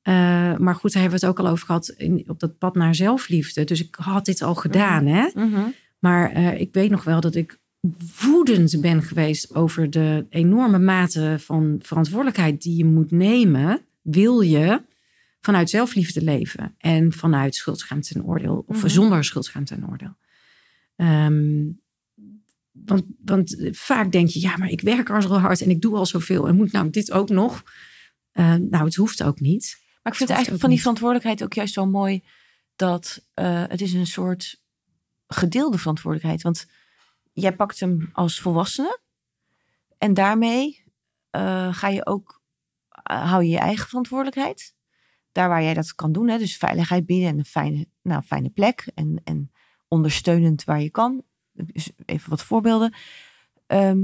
Eh, maar goed, daar hebben we het ook al over gehad in, op dat pad naar zelfliefde. Dus ik had dit al gedaan, mhm. hè? Mhm. Maar eh, ik weet nog wel dat ik woedend ben geweest over de enorme mate van verantwoordelijkheid die je moet nemen, wil je vanuit zelfliefde leven en vanuit schuldschamte en oordeel, of zonder schuldschamte en oordeel. Ehm, want, vaak denk je, ja, maar ik werk al zo hard en ik doe al zoveel en moet nou dit ook nog. Ehm, nou, het hoeft ook niet. Maar ik vind het eigenlijk van die verantwoordelijkheid ook juist wel mooi dat eh, het is een soort gedeelde verantwoordelijkheid. Want jij pakt hem als volwassene en daarmee eh, ga je ook, eh, hou je je eigen verantwoordelijkheid. Daar waar jij dat kan doen, hè? dus veiligheid bieden en een fijne, nou, fijne plek en, en ondersteunend waar je kan. Dus even wat voorbeelden. Ehm,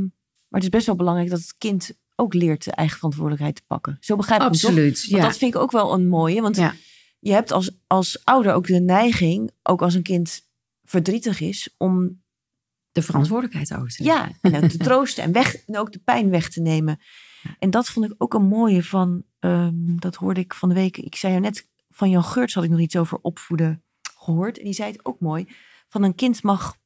maar het is best wel belangrijk dat het kind ook leert de eigen verantwoordelijkheid te pakken. Zo begrijp ik Absoluut, ja. Dat vind ik ook wel een mooie. Want ja. je hebt als, als ouder ook de neiging, ook als een kind verdrietig is, om... De verantwoordelijkheid over te nemen. Ja, en te troosten en, weg, en ook de pijn weg te nemen. En dat vond ik ook een mooie van, ehm, dat hoorde ik van de week. Ik zei ja net, van Jan Geurts had ik nog iets over opvoeden gehoord. En die zei het ook mooi van een kind mag,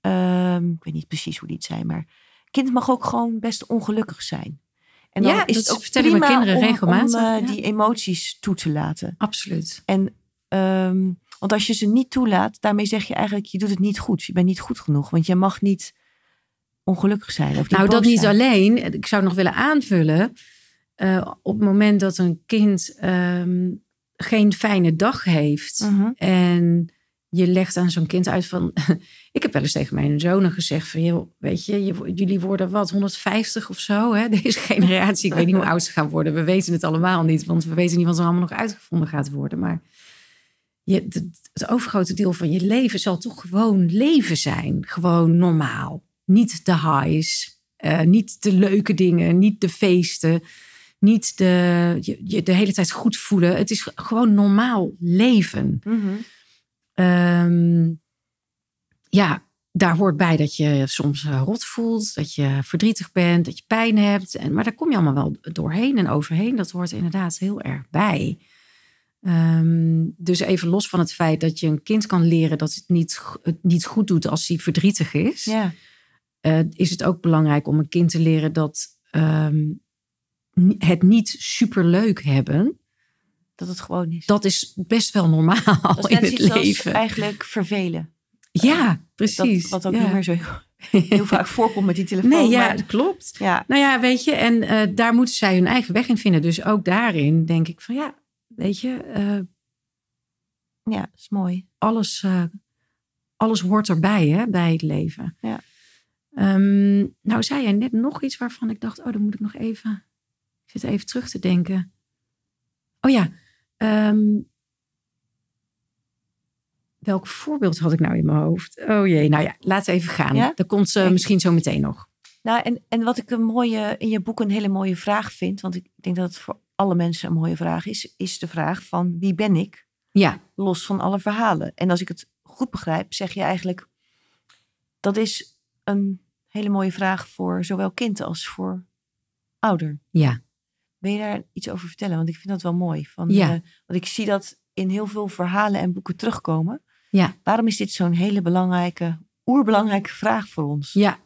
ehm, ik weet niet precies hoe die het zijn, maar kind mag ook gewoon best ongelukkig zijn. En dan ja, is dat het ook vertel prima mijn kinderen regelmatig. Om, eh, die emoties toe te laten. Absoluut. En, ehm, want als je ze niet toelaat, daarmee zeg je eigenlijk, je doet het niet goed. Je bent niet goed genoeg, want je mag niet ongelukkig zijn. nou, dat niet alleen. Ik zou nog willen aanvullen. Eh, op het moment dat een kind ehm, geen fijne dag heeft mhm. en je legt aan zo'n kind uit van. ik heb wel eens tegen mijn zonen gezegd van, heel, weet je, jullie worden wat, 150 of zo, hè? deze generatie. Ik weet niet hoe oud ze gaan worden. We weten het allemaal niet, want we weten niet wat er allemaal nog uitgevonden gaat worden. Maar je, het, overgrote deel van je leven zal toch gewoon leven zijn. Gewoon normaal. Niet de highs, eh, niet de leuke dingen, niet de feesten, niet de, je, de hele tijd goed voelen. Het is gewoon normaal leven. Mm Ehm, ja, daar hoort bij dat je soms eh, rot voelt, dat je verdrietig bent, dat je pijn hebt. En, maar daar kom je allemaal wel doorheen en overheen. Dat hoort inderdaad heel erg bij. Ehm, dus even los van het feit dat je een kind kan leren dat het niet, het niet goed doet als hij verdrietig is, ja. Eh, is het ook belangrijk om een kind te leren dat ehm, het niet superleuk hebben dat het gewoon is. Dat is best wel normaal in het leven. eigenlijk vervelen. Ja, eh, precies. Dat, wat ook niet meer zo heel vaak voorkomt met die telefoon. Nee, ja, maar... dat klopt. Ja. Nou ja, weet je, en eh, daar moeten zij hun eigen weg in vinden. Dus ook daarin denk ik van ja, weet je. Uh, ja, is mooi. Alles, uh, alles hoort erbij, hè, bij het leven. Ja. Ehm, nou, zei jij net nog iets waarvan ik dacht, oh, dan moet ik nog even. Ik zit even terug te denken. Oh ja, Ehm, welk voorbeeld had ik nou in mijn hoofd? Oh jee, nou ja, laat even gaan. Ja? komt ze eh, misschien zo meteen nog. Nou, en, en wat ik een mooie, in je boek een hele mooie vraag vind, want ik denk dat het voor alle mensen een mooie vraag is, is de vraag van wie ben ik? Ja. Los van alle verhalen. En als ik het goed begrijp, zeg je eigenlijk, dat is een hele mooie vraag voor zowel kind als voor ouder. Ja. Wil je daar iets over vertellen? Want ik vind dat wel mooi. Van, eh, want ik zie dat in heel veel verhalen en boeken terugkomen. Ja. Waarom is dit zo'n hele belangrijke, oerbelangrijke vraag voor ons? Ja.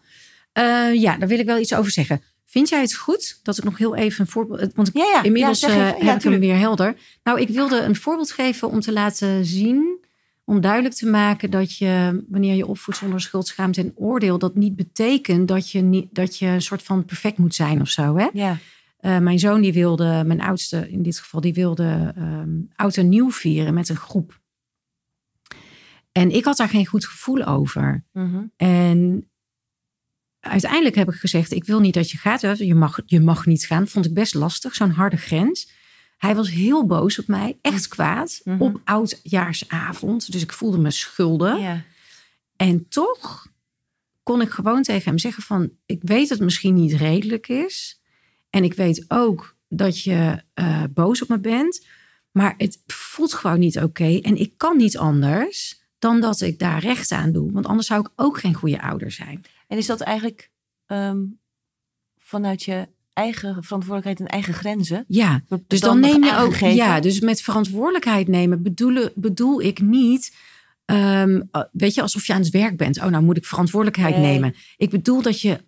Eh, ja, daar wil ik wel iets over zeggen. Vind jij het goed dat ik nog heel even een voorbeeld. Eh, want inmiddels ja, heb ik hem weer helder. Nou, ik wilde een voorbeeld geven om te laten zien. Om duidelijk te maken dat je, wanneer je opvoedt zonder schuld, schaamte en oordeel, dat niet betekent dat je, niet, dat je een soort van perfect moet zijn of zo. Hè? Ja. Eh, mijn zoon die wilde, mijn oudste in dit geval, die wilde ehm, oud en nieuw vieren met een groep. En ik had daar geen goed gevoel over. Mhm. En uiteindelijk heb ik gezegd, ik wil niet dat je gaat. Je mag, je mag niet gaan. Vond ik best lastig, zo'n harde grens. Hij was heel boos op mij, echt mhm. kwaad, mhm. op oudjaarsavond. Dus ik voelde me schuldig. En toch kon ik gewoon tegen hem zeggen van... ik weet dat het misschien niet redelijk is... En ik weet ook dat je eh, boos op me bent. Maar het voelt gewoon niet oké. En ik kan niet anders dan dat ik daar recht aan doe. Want anders zou ik ook geen goede ouder zijn. En is dat eigenlijk ehm, vanuit je eigen verantwoordelijkheid en eigen grenzen? Ja, dus, dan, neem je ook. Ja, dus met verantwoordelijkheid nemen bedoel, bedoel ik niet. Ehm, eh, weet je, alsof je aan het werk bent. Oh, nou moet ik verantwoordelijkheid nemen. Ik bedoel dat je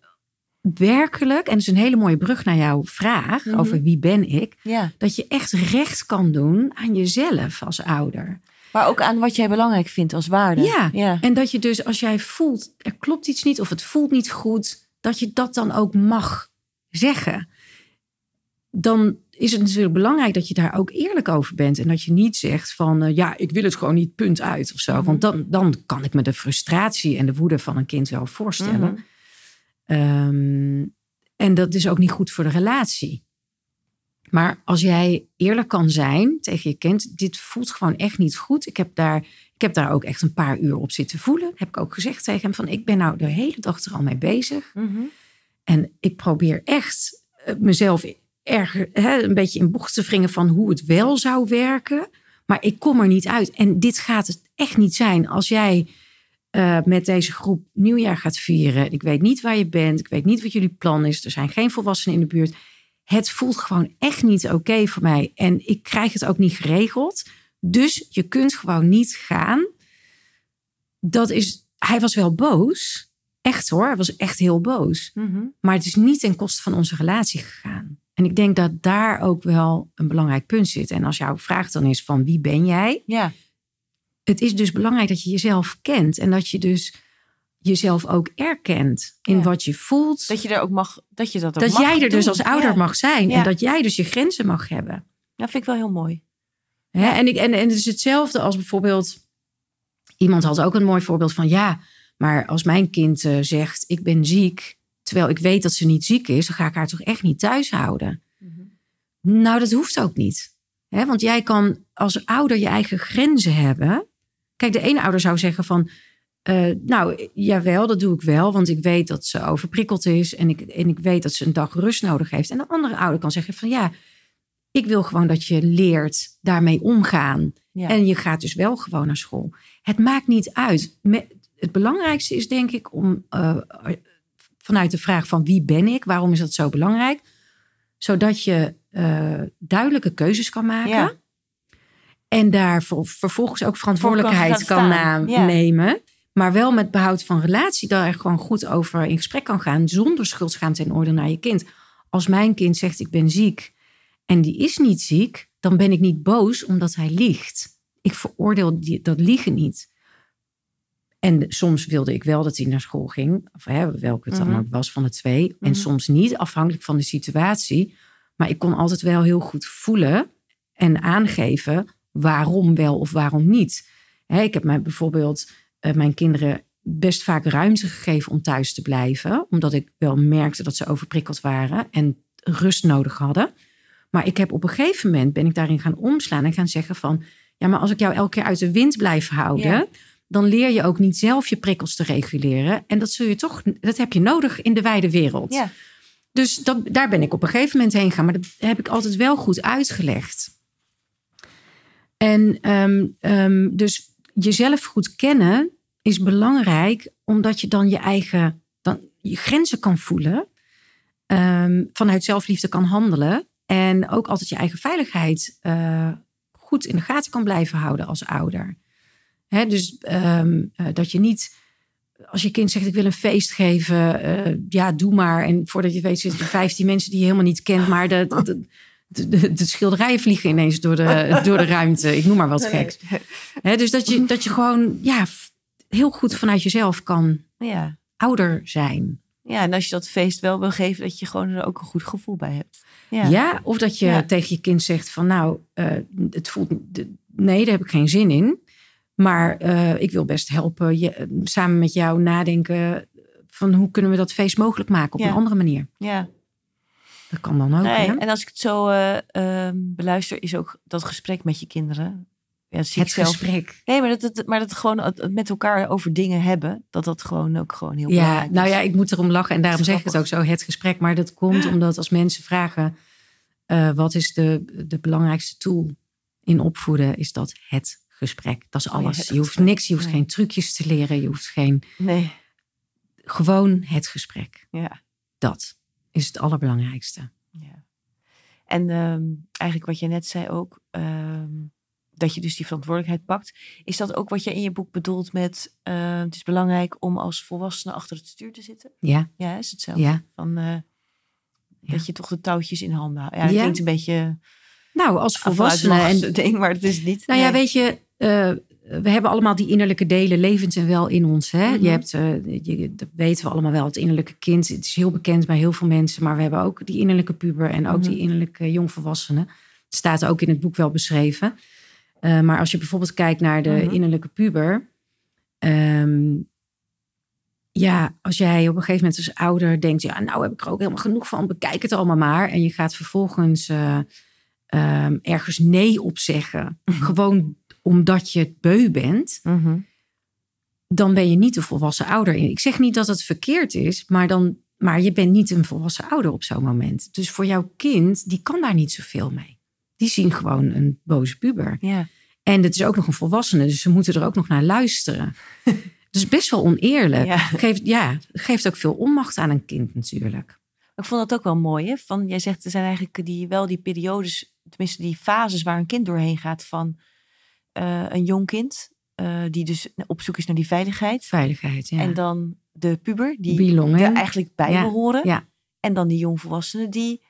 werkelijk, en het is een hele mooie brug naar jouw vraag mhm. over wie ben ik, dat je echt recht kan doen aan jezelf als ouder. Maar ook aan wat jij belangrijk vindt als waarde. Ja. en dat je dus als jij voelt, er klopt iets niet of het voelt niet goed, dat je dat dan ook mag zeggen. Dan is het natuurlijk belangrijk dat je daar ook eerlijk over bent. En dat je niet zegt van eh, ja, ik wil het gewoon niet, punt uit of zo. Mhm. Want dan, dan kan ik me de frustratie en de woede van een kind wel voorstellen. Mhm. Ehm, en dat is ook niet goed voor de relatie. Maar als jij eerlijk kan zijn tegen je kind, dit voelt gewoon echt niet goed. Ik heb daar, ik heb daar ook echt een paar uur op zitten voelen. Heb ik ook gezegd tegen hem van ik ben nou de hele dag er al mee bezig. Mhm. En ik probeer echt eh, mezelf erg, hè, een beetje in bocht te wringen van hoe het wel zou werken. Maar ik kom er niet uit. En dit gaat het echt niet zijn als jij eh, met deze groep nieuwjaar gaat vieren. Ik weet niet waar je bent. Ik weet niet wat jullie plan is. Er zijn geen volwassenen in de buurt. Het voelt gewoon echt niet oké voor mij. En ik krijg het ook niet geregeld. Dus je kunt gewoon niet gaan. Dat is, hij was wel boos. Echt hoor, hij was echt heel boos. Mhm. Maar het is niet ten koste van onze relatie gegaan. En ik denk dat daar ook wel een belangrijk punt zit. En als jouw vraag dan is van wie ben jij? Ja het is dus belangrijk dat je jezelf kent en dat je dus jezelf ook erkent in wat je voelt. Dat je er ook mag, dat je dat ook dat jij er dus als ouder mag zijn en dat jij dus je grenzen mag hebben. Dat vind ik wel heel mooi. Hè? En, ik, en, en het is hetzelfde als bijvoorbeeld iemand had ook een mooi voorbeeld van ja, maar als mijn kind eh, zegt ik ben ziek, terwijl ik weet dat ze niet ziek is, dan ga ik haar toch echt niet thuis houden. Mhm. Nou, dat hoeft ook niet. Hè? Want jij kan als ouder je eigen grenzen hebben. Kijk, de ene ouder zou zeggen van. Uh, nou, jawel, dat doe ik wel, want ik weet dat ze overprikkeld is en ik, en ik weet dat ze een dag rust nodig heeft. En de andere ouder kan zeggen van ja, ik wil gewoon dat je leert daarmee omgaan. En je gaat dus wel gewoon naar school. Het maakt niet uit. Het belangrijkste is denk ik om eh, vanuit de vraag van wie ben ik, waarom is dat zo belangrijk, zodat je eh, duidelijke keuzes kan maken. Ja. En daar vervolgens ook verantwoordelijkheid kan, nemen. Maar wel met behoud van relatie, daar er gewoon goed over in gesprek kan gaan. Zonder schuldschaamte en oordeel naar je kind. Als mijn kind zegt: Ik ben ziek. en die is niet ziek, dan ben ik niet boos omdat hij liegt. Ik veroordeel die, dat liegen niet. En soms wilde ik wel dat hij naar school ging, of hè, welke het dan mhm. ook was van de twee. En mhm. soms niet, afhankelijk van de situatie. Maar ik kon altijd wel heel goed voelen en aangeven waarom wel of waarom niet. ik heb mij bijvoorbeeld eh, mijn kinderen best vaak ruimte gegeven om thuis te blijven, omdat ik wel merkte dat ze overprikkeld waren en rust nodig hadden. Maar ik heb op een gegeven moment ben ik daarin gaan omslaan en gaan zeggen van ja, maar als ik jou elke keer uit de wind blijf houden, dan leer je ook niet zelf je prikkels te reguleren. En dat zul je toch, dat heb je nodig in de wijde wereld. Dus dat, daar ben ik op een gegeven moment heen gaan, Maar dat heb ik altijd wel goed uitgelegd. En ehm, ehm, dus jezelf goed kennen is belangrijk, omdat je dan je eigen dan je grenzen kan voelen, ehm, vanuit zelfliefde kan handelen en ook altijd je eigen veiligheid eh, goed in de gaten kan blijven houden als ouder. dus eh, dat je niet als je kind zegt ik wil een feest geven, eh, ja, doe maar. En voordat je weet zitten er 15 mensen die je helemaal niet kent. Maar dat de, de, schilderijen vliegen ineens door de, door de ruimte. Ik noem maar wat geks. dus dat je, dat je gewoon ja, heel goed vanuit jezelf kan ja. ouder zijn. Ja, en als je dat feest wel wil geven, dat je gewoon er ook een goed gevoel bij hebt. Ja, ja of dat je tegen je kind zegt van nou, eh, het voelt, nee, daar heb ik geen zin in. Maar eh, ik wil best helpen, je, eh, samen met jou nadenken van hoe kunnen we dat feest mogelijk maken op een andere manier. Ja, dat kan dan ook. Nee, En als ik het zo eh, ehm, beluister, is ook dat gesprek met je kinderen. Ja, het gesprek. Nee, maar dat, het, maar dat gewoon met elkaar over dingen hebben, dat dat gewoon ook gewoon heel ja, belangrijk nou is. Nou ja, ik moet erom lachen en daarom zeg ik het ook zo, het gesprek. Maar dat komt ah. omdat als mensen vragen, eh, wat is de, de belangrijkste tool in opvoeden, is dat het gesprek. Dat is oh alles. je hoeft niks, je hoeft geen trucjes te leren, je hoeft geen... Nee. Gewoon het gesprek. Ja. Dat is het allerbelangrijkste. Ja. En ehm, eigenlijk wat je net zei ook, ehm, dat je dus die verantwoordelijkheid pakt. Is dat ook wat je in je boek bedoelt met ehm, het is belangrijk om als volwassene achter het stuur te zitten? Ja. Ja, is hetzelfde. Ja. Van, uh, dat je toch de touwtjes in handen houdt. Ja, Dat ja. een beetje... Nou, als volwassene. En, ding, maar het is niet... Nou ja, weet je, eh, eh, we hebben allemaal die innerlijke delen levend en wel in ons. Hè? Je mhm. hebt, eh, je, dat weten we allemaal wel, het innerlijke kind. Het is heel bekend bij heel veel mensen. Maar we hebben ook die innerlijke puber en ook mhm. die innerlijke jongvolwassenen. Het staat ook in het boek wel beschreven. Eh, maar als je bijvoorbeeld kijkt naar de mhm. innerlijke puber. Ehm, ja, als jij op een gegeven moment als ouder denkt, ja, nou heb ik er ook helemaal genoeg van, bekijk het allemaal maar. En je gaat vervolgens ehm, ergens nee op zeggen. Gewoon omdat je het beu bent, mhm. dan ben je niet een volwassen ouder. Ik zeg niet dat het verkeerd is, maar, dan, maar je bent niet een volwassen ouder op zo'n moment. Dus voor jouw kind, die kan daar niet zoveel mee. Die zien gewoon een boze puber. Ja. En het is ook nog een volwassene, dus ze moeten er ook nog naar luisteren. dus best wel oneerlijk. Ja. Geeft, ja, geeft ook veel onmacht aan een kind natuurlijk. Ik vond dat ook wel mooi. Hè? Van, jij zegt er zijn eigenlijk die, wel die periodes, tenminste die fases waar een kind doorheen gaat van eh, een jong kind, eh, die dus op zoek is naar die veiligheid. Veiligheid, ja. En dan de puber, die er eigenlijk bij ja. behoren. Ja. En dan die jongvolwassenen die...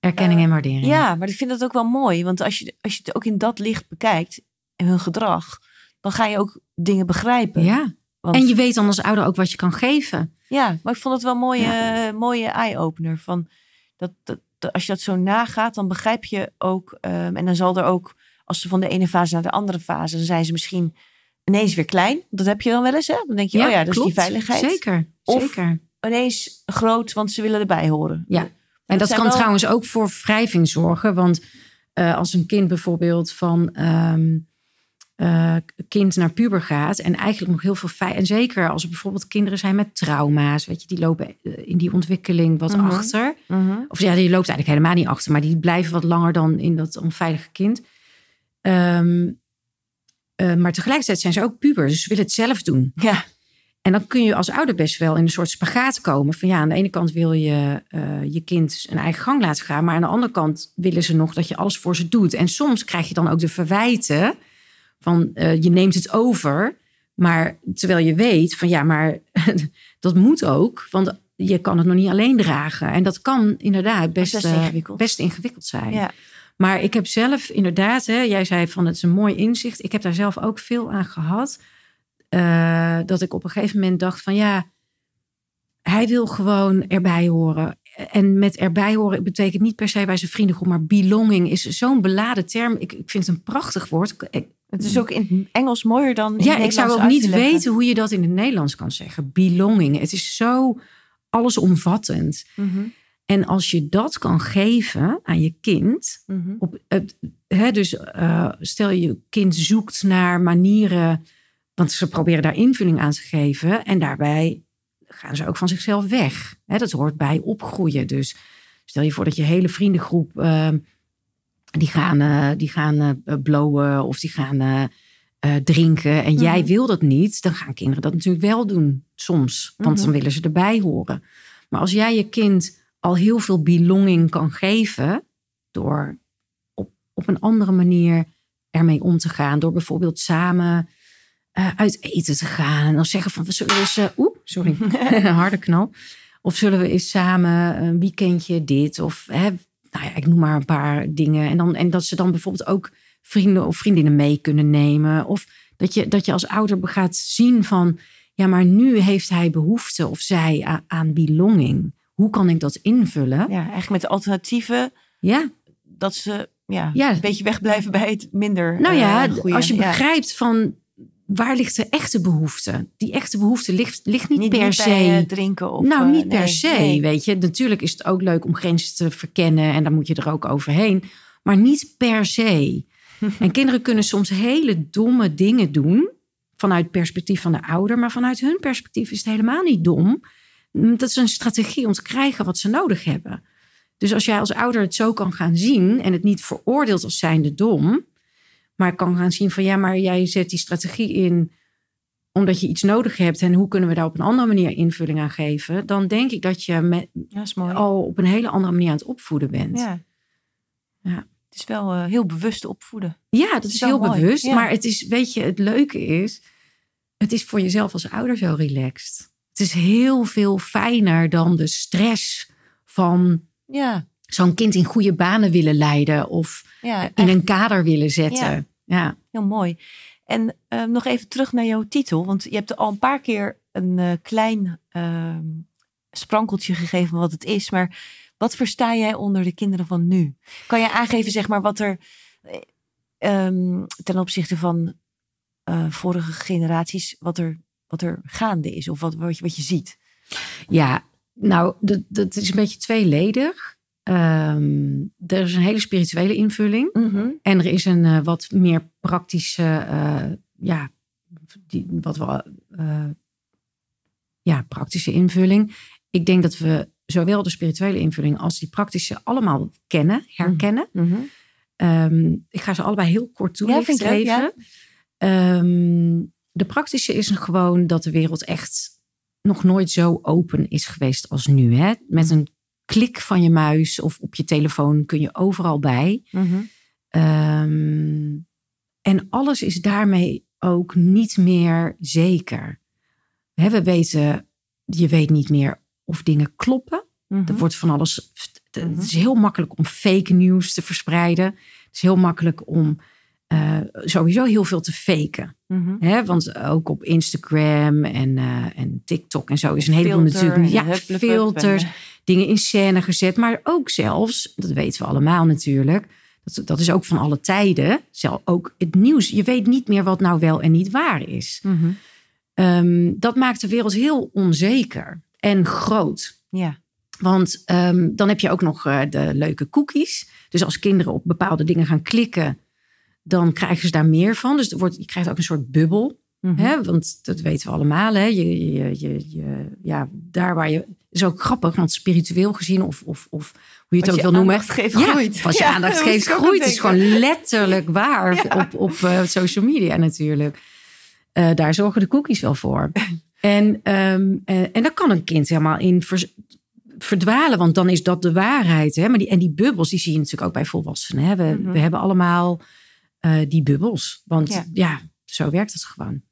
Erkenning en eh, waardering. Ja, maar ik vind dat ook wel mooi. Want als je, als je het ook in dat licht bekijkt, en hun gedrag, dan ga je ook dingen begrijpen. Ja. En je weet dan als ouder ook wat je kan geven. Ja, maar ik vond het wel een mooie, mooie eye-opener. Van dat, dat, als je dat zo nagaat, dan begrijp je ook. Ehm, en dan zal er ook als ze van de ene fase naar de andere fase, dan zijn ze misschien ineens weer klein. Dat heb je dan wel eens, hè? Dan denk je, ja, oh ja, dat is die veiligheid. Zeker, of ineens groot, want ze willen erbij horen. Ja, en, dat, kan trouwens ook voor wrijving zorgen. Want eh, als een kind bijvoorbeeld van... Um, kind naar puber gaat en eigenlijk nog heel veel fijn. En zeker als er bijvoorbeeld kinderen zijn met trauma's, weet je, die lopen eh, in die ontwikkeling wat mhm. achter. Mhm. Of ja, die loopt eigenlijk helemaal niet achter, maar die blijven wat langer dan in dat onveilige kind. Ehm, eh, maar tegelijkertijd zijn ze ook puber, dus ze willen het zelf doen. Ja. En dan kun je als ouder best wel in een soort spagaat komen. Van ja, aan de ene kant wil je eh, je kind een eigen gang laten gaan. Maar aan de andere kant willen ze nog dat je alles voor ze doet. En soms krijg je dan ook de verwijten van eh, je neemt het over. Maar terwijl je weet van ja, maar dat moet ook. Want je kan het nog niet alleen dragen. En dat kan inderdaad best, best, ingewikkeld. best ingewikkeld. zijn. Ja. Maar ik heb zelf inderdaad, hè, jij zei van het is een mooi inzicht. Ik heb daar zelf ook veel aan gehad. Eh, dat ik op een gegeven moment dacht van ja, hij wil gewoon erbij horen. En met erbij horen betekent niet per se bij zijn vriendengroep, maar belonging is zo'n beladen term. Ik, ik, vind het een prachtig woord. het is ook in Engels mooier dan. In ja, ik zou ook niet weten hoe je dat in het Nederlands kan zeggen. Belonging. Het is zo allesomvattend. Mm en als je dat kan geven aan je kind, mhm. op, hè, dus eh, stel je kind zoekt naar manieren, want ze proberen daar invulling aan te geven en daarbij gaan ze ook van zichzelf weg. Hè, dat hoort bij opgroeien. Dus stel je voor dat je hele vriendengroep, ehm, die gaan, eh, die gaan eh, blowen of die gaan drinken en jij mhm. wil dat niet, dan gaan kinderen dat natuurlijk wel doen soms, want dan mhm. willen ze erbij horen. Maar als jij je kind al heel veel belonging kan geven door op, op een andere manier ermee om te gaan. Door bijvoorbeeld samen eh, uit eten te gaan en dan zeggen van we zullen eens, eh, oeh, sorry, een harde knal. Of zullen we eens samen een weekendje dit of hè, nou ja, ik noem maar een paar dingen. En, dan, en dat ze dan bijvoorbeeld ook vrienden of vriendinnen mee kunnen nemen. Of dat je, dat je als ouder gaat zien van ja, maar nu heeft hij behoefte of zij aan, aan belonging hoe kan ik dat invullen? Ja, eigenlijk met de alternatieven. Ja. Dat ze ja, een beetje wegblijven bij het minder. Nou ja, eh, als je begrijpt van waar ligt de echte behoefte? Die echte behoefte ligt, ligt niet, per se. Eh, drinken of. Nou, eh, niet per se. Weet je, natuurlijk is het ook leuk om grenzen te verkennen en dan moet je er ook overheen. Maar niet per se. en kinderen kunnen soms hele domme dingen doen. Vanuit het perspectief van de ouder, maar vanuit hun perspectief is het helemaal niet dom. Mm, dat is een strategie om te krijgen wat ze nodig hebben. Dus als jij als ouder het zo kan gaan zien en het niet veroordeelt als zijnde dom, maar kan gaan zien van ja, maar jij zet die strategie in omdat je iets nodig hebt en hoe kunnen we daar op een andere manier invulling aan geven, dan denk ik dat je met, ja, al op een hele andere manier aan het opvoeden bent. Ja. ja. Het is wel eh, heel bewust opvoeden. Ja, dat, is, heel bewust. Maar het is, weet je, het leuke is, het is voor jezelf als ouder zo relaxed het is heel veel fijner dan de stress van ja. zo'n kind in goede banen willen leiden of ja, eh, in een kader willen zetten. Ja, heel mooi. En ehm, nog even terug naar jouw titel, want je hebt al een paar keer een eh, klein ehm, sprankeltje gegeven wat het is, maar wat versta jij onder de kinderen van nu? Kan je aangeven, zeg maar, wat er eh, ehm, ten opzichte van vorige generaties, wat er wat er gaande is of wat, wat, je, wat je ziet? Ja, nou, dat, dat is een beetje tweeledig. Ehm, er is een hele spirituele invulling. Mhm. En er is een eh, wat meer praktische, eh, ja, wat wel, eh, ja, praktische invulling. Ik denk dat we zowel de spirituele invulling als die praktische allemaal kennen, mhm. herkennen. Mhm. Ehm, ik ga ze allebei heel kort toelichten. Ja, even. Ehm, de praktische is gewoon dat de wereld echt nog nooit zo open is geweest als nu. Hè? Met mhm. een klik van je muis of op je telefoon kun je overal bij. Mhm. Ehm, en alles is daarmee ook niet meer zeker. we weten, je weet niet meer of dingen kloppen. Mhm. Er wordt van alles. Het is heel makkelijk om fake news te verspreiden. Het is heel makkelijk om uh, sowieso heel veel te faken. Mm want ook op Instagram en, eh, en TikTok en zo is een heleboel natuurlijk. Ja, filters, eh. dingen in scène gezet. Maar ook zelfs, dat weten we allemaal natuurlijk. Dat, dat is ook van alle tijden. Zelf ook het nieuws. Je weet niet meer wat nou wel en niet waar is. Mhm. Ehm, dat maakt de wereld heel onzeker en groot. Ja. Want ehm, dan heb je ook nog de leuke cookies. Dus als kinderen op bepaalde dingen gaan klikken, dan krijgen ze daar meer van. Dus er wordt, je krijgt ook een soort bubbel. Mhm. hè? Want dat weten we allemaal. Hè? Je, je, je, ja, daar waar je. is ook grappig, want spiritueel gezien, of, of, of hoe je het ook wil noemen. Als je aandacht geeft, groeit. pas je aandacht geeft, groeit. Het is gewoon letterlijk waar op, op eh, social media natuurlijk. Eh, daar zorgen de cookies wel voor. en, um, en dan kan een kind helemaal in verdwalen, want dan is dat de waarheid. Hè? Maar die, en die bubbels, die zie je natuurlijk ook bij volwassenen. Hè? We, mhm. we hebben allemaal eh, die bubbels. Want ja. zo werkt het gewoon.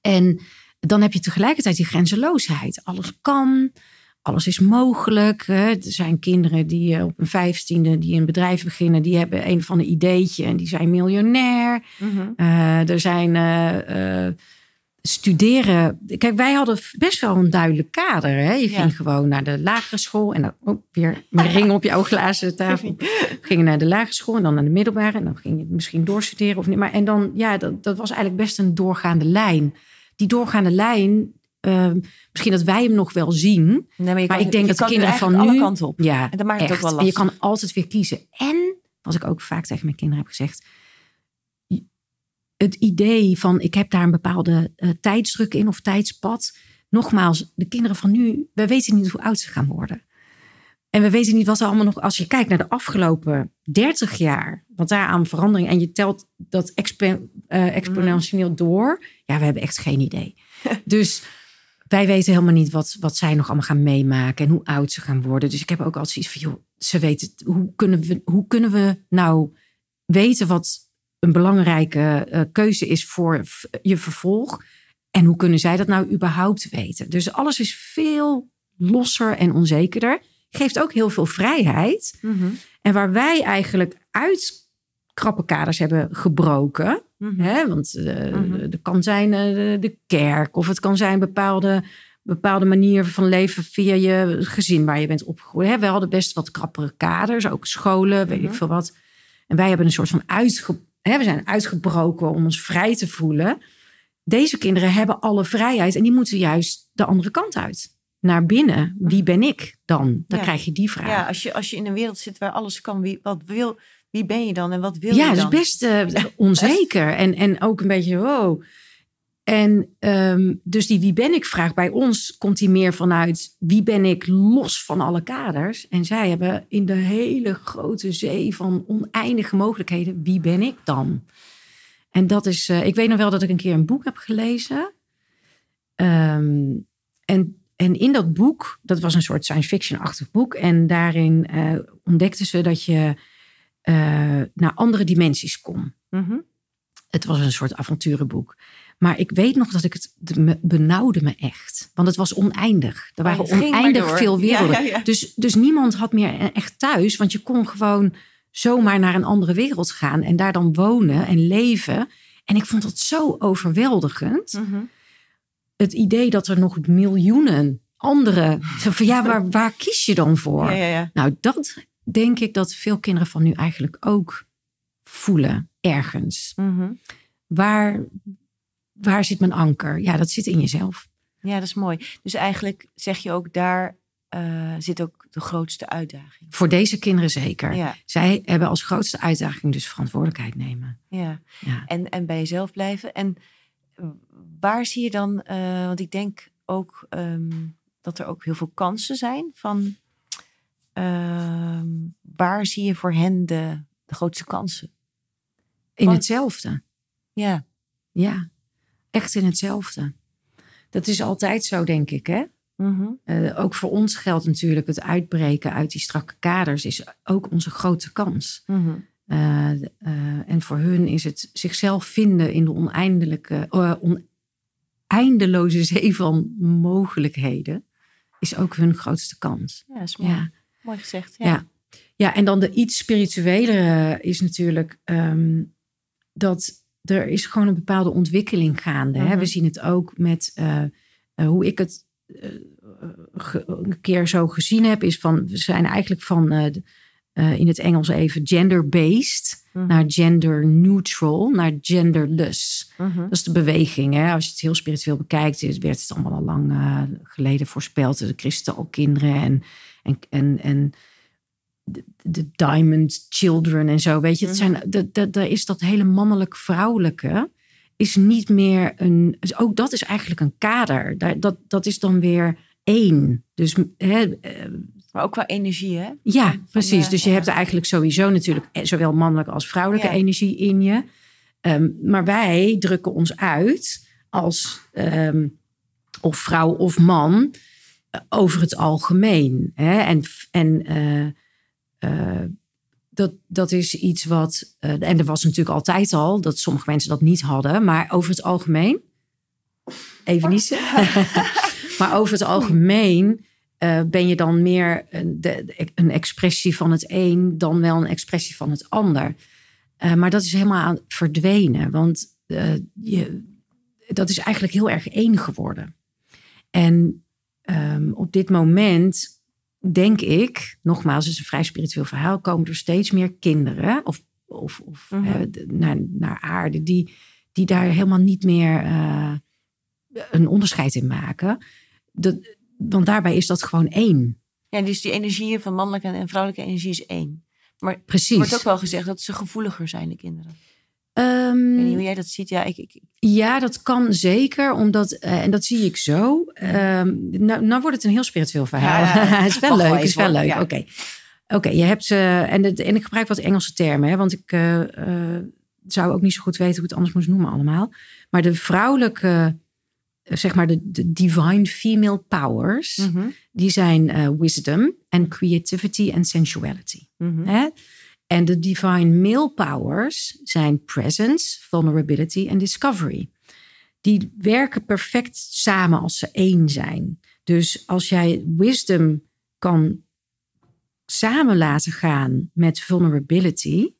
En dan heb je tegelijkertijd die grenzeloosheid. Alles kan, alles is mogelijk. Er zijn kinderen die eh, op een vijftiende die een bedrijf beginnen, die hebben een van een ideetje en die zijn miljonair. Mm er zijn studeren. Kijk, wij hadden best wel een duidelijk kader. Hè? Je ging gewoon naar de lagere school en dan ook oh, weer mijn ring op je oogglazen tafel. ging naar de lagere school en dan naar de middelbare en dan ging je misschien doorstuderen of niet. Maar en dan, ja, dat, dat was eigenlijk best een doorgaande lijn. Die doorgaande lijn, ehm, misschien dat wij hem nog wel zien. maar, ik denk dat de kinderen van nu. Alle kanten op. Ja, en dat maakt echt. het ook wel je kan altijd weer kiezen. En, wat ik ook vaak tegen mijn kinderen heb gezegd het idee van ik heb daar een bepaalde eh, tijdsdruk in of tijdspad. Nogmaals, de kinderen van nu, we weten niet hoe oud ze gaan worden. En we weten niet wat ze allemaal nog, als je kijkt naar de afgelopen 30 jaar, want daar aan verandering en je telt dat eh, exponentieel mhm. door. Ja, we hebben echt geen idee. dus wij weten helemaal niet wat, wat zij nog allemaal gaan meemaken en hoe oud ze gaan worden. Dus ik heb ook altijd zoiets van, joh, ze weten, hoe kunnen we, hoe kunnen we nou weten wat, een belangrijke eh, keuze is voor je vervolg. En hoe kunnen zij dat nou überhaupt weten? Dus alles is veel losser en onzekerder. Geeft ook heel veel vrijheid. Mhm. En waar wij eigenlijk uit krappe kaders hebben gebroken. Mhm. hè? Want uh, eh, het mhm. kan zijn eh, de kerk of het kan zijn bepaalde, bepaalde manier van leven via je gezin waar je bent opgegroeid. Hè? We hadden best wat krappere kaders, ook scholen, weet ik veel wat. En wij hebben een soort van uitge we zijn uitgebroken om ons vrij te voelen. Deze kinderen hebben alle vrijheid en die moeten juist de andere kant uit. Naar binnen. Wie mhm. ben ik dan? Dan krijg je die vraag. Ja, als je, als je in een wereld zit waar alles kan, wie, wat wil, wie ben je dan en wat wil je dan? Ja, het eh, is best onzeker. En, en ook een beetje, wow en ehm, dus die wie ben ik vraag bij ons komt die meer vanuit wie ben ik los van alle kaders. En zij hebben in de hele grote zee van oneindige mogelijkheden wie ben ik dan? En dat is, eh, ik weet nog wel dat ik een keer een boek heb gelezen. Ehm, en, en in dat boek, dat was een soort science fiction-achtig boek. En daarin eh, ontdekten ze dat je eh, naar andere dimensies kon. Mhm. Het was een soort avonturenboek. Maar ik weet nog dat ik het benauwde me echt. Want het was oneindig. Er oh, waren oneindig veel werelden. Dus, dus niemand had meer e-, echt thuis. Want je kon gewoon zomaar naar een andere wereld gaan. En daar dan wonen en leven. En ik vond dat zo overweldigend. Mhm. Het idee dat er nog miljoenen andere... Van, ja, waar, waar kies je dan voor? Nou, dat denk ik dat veel kinderen van nu eigenlijk ook voelen. Ergens. Mhm. Waar waar zit mijn anker? Ja, dat zit in jezelf. Ja, dat is mooi. Dus eigenlijk zeg je ook daar eh, zit ook de grootste uitdaging. Voor deze kinderen zeker. Zij hebben als grootste uitdaging dus verantwoordelijkheid nemen. Ja, ja. En, en bij jezelf blijven. En waar zie je dan, eh, want ik denk ook ehm, dat er ook heel veel kansen zijn van ehm, waar zie je voor hen de, de grootste kansen? In hetzelfde. Ja. Ja echt in hetzelfde. Dat is altijd zo, denk ik. Hè? Mhm. Eh, ook voor ons geldt natuurlijk het uitbreken uit die strakke kaders is ook onze grote kans. Mhm. Eh, eh, en voor hun is het zichzelf vinden in de oneindelijke, oneindeloze zee van mogelijkheden, is ook hun grootste kans. Ja, mooi. Ja. mooi gezegd. Ja. ja. Ja. en dan de iets spirituelere is natuurlijk ehm, dat er is gewoon een bepaalde ontwikkeling gaande. hè? We mhm. zien het ook met eh, eh, hoe ik het eh, een keer zo gezien heb, is van we zijn eigenlijk van in het Engels even gender-based mhm. naar gender-neutral, naar genderless. Mhm. Dat is de beweging. Hè? Als je het heel spiritueel bekijkt, werd het allemaal al lang geleden voorspeld. De kristalkinderen en, en, en, en de, Diamond Children en zo. Weet je, het mhm. zijn, daar is dat hele mannelijk-vrouwelijke. Is niet meer een. ook dat is eigenlijk een kader. Daar, dat, dat is dan weer één. Dus, hè, eh, maar ook qua energie, hè? Ja, precies. dus je hebt eigenlijk sowieso natuurlijk eh, zowel mannelijke als vrouwelijke energie in je. Ehm, maar wij drukken ons uit als ehm, of vrouw of man eh, over het algemeen. Hè? En, en eh, dat, dat is iets wat. Eh, en er was natuurlijk altijd al dat sommige mensen dat niet hadden. Maar over het algemeen. Even niet. maar over het algemeen. Eh, ben je dan meer een, de, een, expressie van het een dan wel een expressie van het ander. maar dat is helemaal aan verdwenen, want je, dat is eigenlijk heel erg één geworden. En ehm, op dit moment denk ik, nogmaals, het is een vrij spiritueel verhaal, komen er steeds meer kinderen of, of, of mhm. naar, naar aarde die, die daar helemaal niet meer eh, een onderscheid in maken. Dat, want daarbij is dat gewoon één. Ja, dus die energieën van mannelijke en vrouwelijke energie is één. Maar Precies. wordt ook wel gezegd dat ze gevoeliger zijn, de kinderen. Um, ik weet niet ehm, hoe jij dat ziet. Ja, ik, ik, ja dat kan zeker. Omdat, eh, en dat zie ik zo. Um, nou, nou, wordt het een heel spiritueel verhaal. Ja, is wel leuk. is wel leuk. Oké. Oké, je hebt. Uh, en, ik gebruik wat Engelse termen, hè, want ik eh, zou ook niet zo goed weten hoe het anders moest noemen, allemaal. Maar de vrouwelijke, zeg maar, de, divine female powers, mhm. die zijn wisdom en creativity en sensuality. Mhm. En de divine male powers zijn presence, vulnerability en discovery. Die werken perfect samen als ze één zijn. Dus als jij wisdom kan samen laten gaan met vulnerability,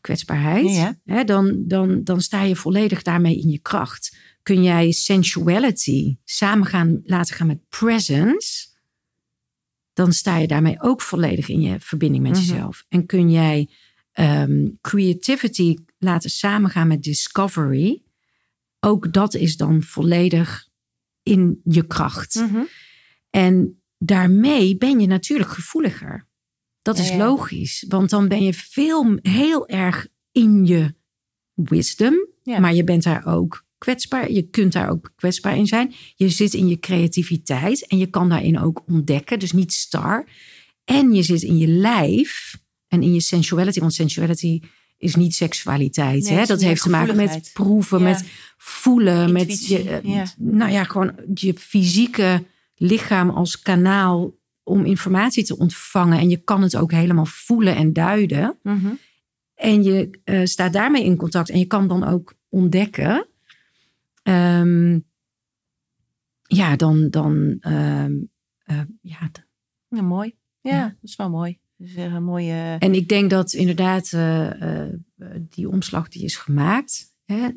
kwetsbaarheid, hè, dan, dan, dan sta je volledig daarmee in je kracht. Kun jij sensuality samen gaan, laten gaan met presence, dan sta je daarmee ook volledig in je verbinding met mhm. jezelf. En kun jij ehm, creativity laten samengaan met discovery. Ook dat is dan volledig in je kracht. Mhm. En daarmee ben je natuurlijk gevoeliger. Dat is logisch, want dan ben je veel heel erg in je wisdom, maar je bent daar ook kwetsbaar. Je kunt daar ook kwetsbaar in zijn. Je zit in je creativiteit en je kan daarin ook ontdekken, dus niet star. En je zit in je lijf en in je sensuality, want sensuality is niet seksualiteit. hè? Dat heeft te maken met proeven, met voelen, met je, eh, nou ja, gewoon je fysieke lichaam als kanaal om informatie te ontvangen. En je kan het ook helemaal voelen en duiden. Mhm. En je eh, staat daarmee in contact en je kan dan ook ontdekken. Um, ja, dan. dan ehm, eh, ja. ja. mooi. Ja, dat is wel mooi. Dat is een mooie... En ik denk dat inderdaad eh, eh, die omslag die is gemaakt. Hè,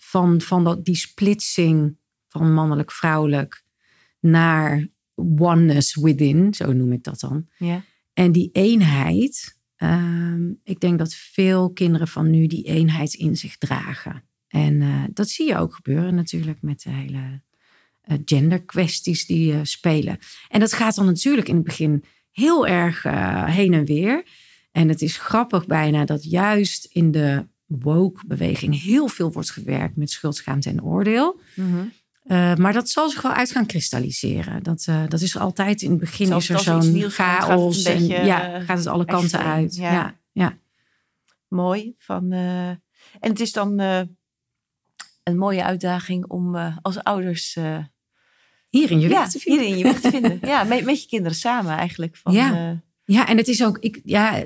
van van dat, die splitsing van mannelijk-vrouwelijk naar oneness within, zo noem ik dat dan. Ja. En die eenheid, ehm, ik denk dat veel kinderen van nu die eenheid in zich dragen. En eh, dat zie je ook gebeuren natuurlijk met de hele uh, eh, kwesties die uh, spelen. En dat gaat dan natuurlijk in het begin heel erg heen en weer. En het is grappig bijna dat juist in de woke-beweging heel veel wordt gewerkt met schuld, en oordeel. Mhm. maar dat zal zich wel uit gaan kristalliseren. Dat, uh, dat is altijd in het begin is er zo'n chaos. Gaat en, beetje, ja, gaat het alle kanten uit. Ja. ja. Mooi. Van, en het is dan een mooie uitdaging om eh, als ouders. Eh, hier in je ja, weg te vinden. Hier in je weg te vinden. ja, met, met, je kinderen samen eigenlijk. Van, ja. Eh, ja, en het is ook, ik, ja,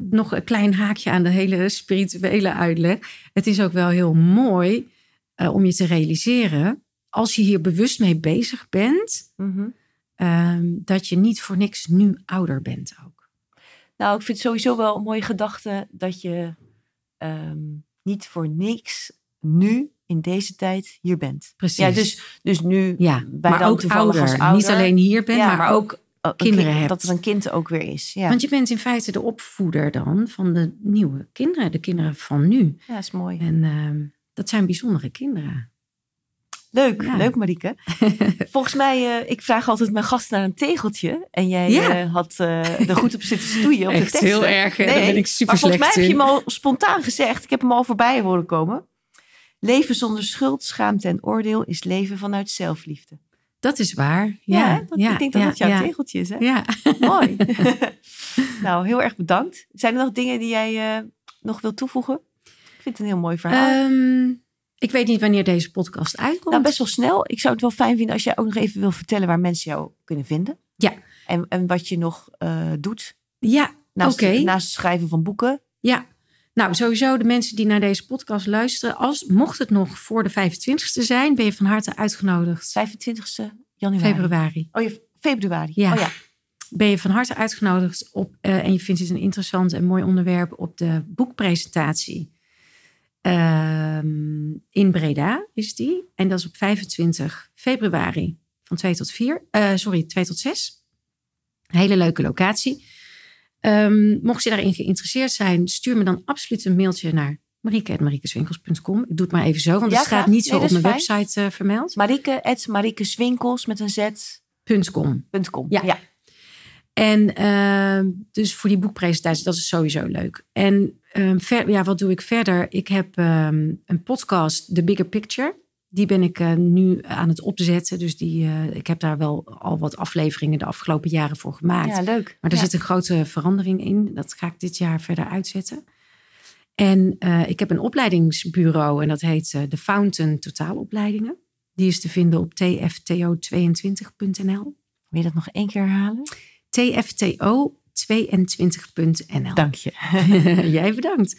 nog een klein haakje aan de hele spirituele uitleg. Het is ook wel heel mooi om je te realiseren, als je hier bewust mee bezig bent, mhm. ehm, dat je niet voor niks nu ouder bent ook. Nou, ik vind het sowieso wel een mooie gedachte dat je ehm, niet voor niks nu in deze tijd hier bent. Precies. Ja, dus, dus nu ja. bij maar ook ouder. Niet alleen hier bent, maar ook, oh, kinderen hebt. Dat er een kind ook weer is. Ja. Want je bent in feite de opvoeder dan van de nieuwe kinderen. De kinderen van nu. Ja, is mooi. En ehm, dat zijn bijzondere kinderen. Leuk, leuk Marieke. Volgens mij, uh, ik vraag altijd mijn gast naar een tegeltje. En jij ja. Eh, had uh, eh, er goed op zitten stoeien op de tekst. heel erg, nee, daar ben ik super Maar volgens mij heb je hem al spontaan gezegd. Ik heb hem al voorbij horen komen. Leven zonder schuld, schaamte en oordeel is leven vanuit zelfliefde. Dat is waar. Ja, dat, ik denk dat ja, dat jouw tegeltje is. Hè? Ja. Mooi. nou, heel erg bedankt. Zijn er nog dingen die jij eh, nog wilt toevoegen? Ik vind het een heel mooi verhaal. Ehm, ik weet niet wanneer deze podcast uitkomt. Nou, best wel snel. Ik zou het wel fijn vinden als jij ook nog even wil vertellen waar mensen jou kunnen vinden. Ja. En, en wat je nog eh, doet. Ja, naast, naast het schrijven van boeken. Ja, nou, sowieso de mensen die naar deze podcast luisteren. Als, mocht het nog voor de 25 e zijn, ben je van harte uitgenodigd. 25 e januari? Februari. Oh, je, februari. Ja. Oh, ja. Ben je van harte uitgenodigd op, eh, en je vindt het een interessant en mooi onderwerp, op de boekpresentatie ehm, in Breda is die. En dat is op 25 februari van 2 tot 4. Eh, sorry, 2 tot 6. Hele leuke locatie. Um, mocht je daarin geïnteresseerd zijn, stuur me dan absoluut een mailtje naar marieke.mariekeswinkels.com. Ik doe het maar even zo, want ja, het staat niet zo op mijn website uh, vermeld. Marieke.mariekeswinkels met een z.com. Ja. ja. En ehm, dus voor die boekpresentatie, dat is sowieso leuk. En ehm, ver, ja, wat doe ik verder? Ik heb een podcast, The Bigger Picture. Die ben ik eh, nu aan het opzetten. Dus die, eh, ik heb daar wel al wat afleveringen de afgelopen jaren voor gemaakt. Ja, leuk. Maar er zit een grote verandering in. Dat ga ik dit jaar verder uitzetten. En eh, ik heb een opleidingsbureau en dat heet de Fountain Totaalopleidingen. Die is te vinden op tfto22.nl. Wil je dat nog één keer herhalen? tfto22.nl. Dank je. Jij bedankt.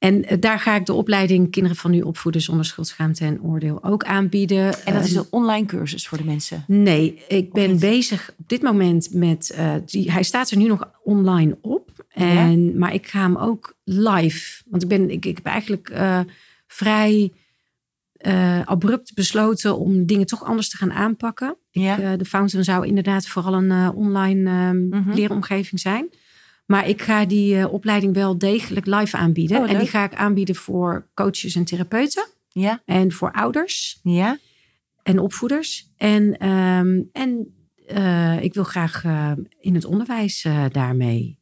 En eh, daar ga ik de opleiding Kinderen van Nu opvoeden zonder schuld, en oordeel ook aanbieden. En dat is eh, een online cursus voor de mensen? Nee, ik ben bezig op dit moment met. Eh, die, hij staat er nu nog online op. En, Maar ik ga hem ook live. Want ik, ben, ik, ik heb eigenlijk vrij abrupt besloten om dingen toch anders te gaan aanpakken. de Fountain zou inderdaad vooral een online mm leeromgeving zijn. Maar ik ga die eh, opleiding wel degelijk live aanbieden. Oh, en die ga ik aanbieden voor coaches en therapeuten. Ja. En voor ouders. Ja. En opvoeders. En, ehm, en eh, ik wil graag eh, in het onderwijs daarmee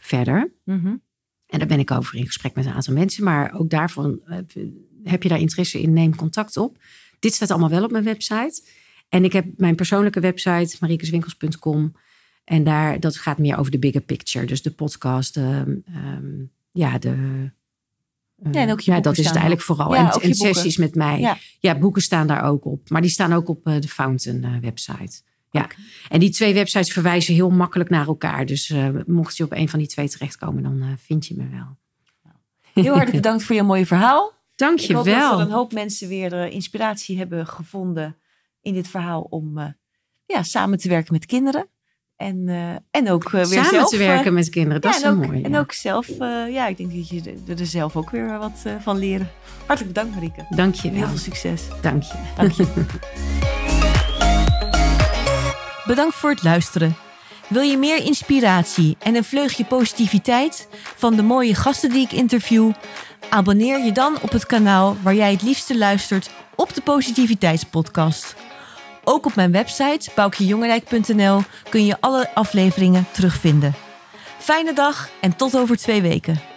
verder. Mhm. En daar ben ik over in gesprek met een aantal mensen. Maar ook daarvan heb je daar interesse in, neem contact op. Dit staat allemaal wel op mijn website. En ik heb mijn persoonlijke website, mariekeswinkels.com. En daar, dat gaat meer over de bigger picture. Dus de podcast, ehm, ehm, ja, de, ehm, ja, dat is het eigenlijk vooral. en, sessies met mij. Ja. boeken staan daar ook op. Maar die staan ook op eh, de Fountain eh, website. Ja. En die twee websites verwijzen heel makkelijk naar elkaar. Dus eh, mocht je op een van die twee terechtkomen, dan vind je me wel. Heel hartelijk bedankt voor je mooie verhaal. Dank je wel. Ik hoop dat er een hoop mensen weer inspiratie hebben gevonden in dit verhaal om ja, samen te werken met kinderen. En, eh, en ook eh, weer Samen zelf, te werken eh, met kinderen, dat is mooi. En ook zelf, ja, ik denk dat je er, zelf ook weer wat van leren. Hartelijk dank Marieke. Dank je wel. Heel veel succes. Dank je. Dank je. Bedankt voor het luisteren. Wil je meer inspiratie en een vleugje positiviteit van de mooie gasten die ik interview? Abonneer je dan op het kanaal waar jij het liefste luistert op de Positiviteitspodcast. Ook op mijn website boukjejongerijk.nl kun je alle afleveringen terugvinden. Fijne dag en tot over twee weken.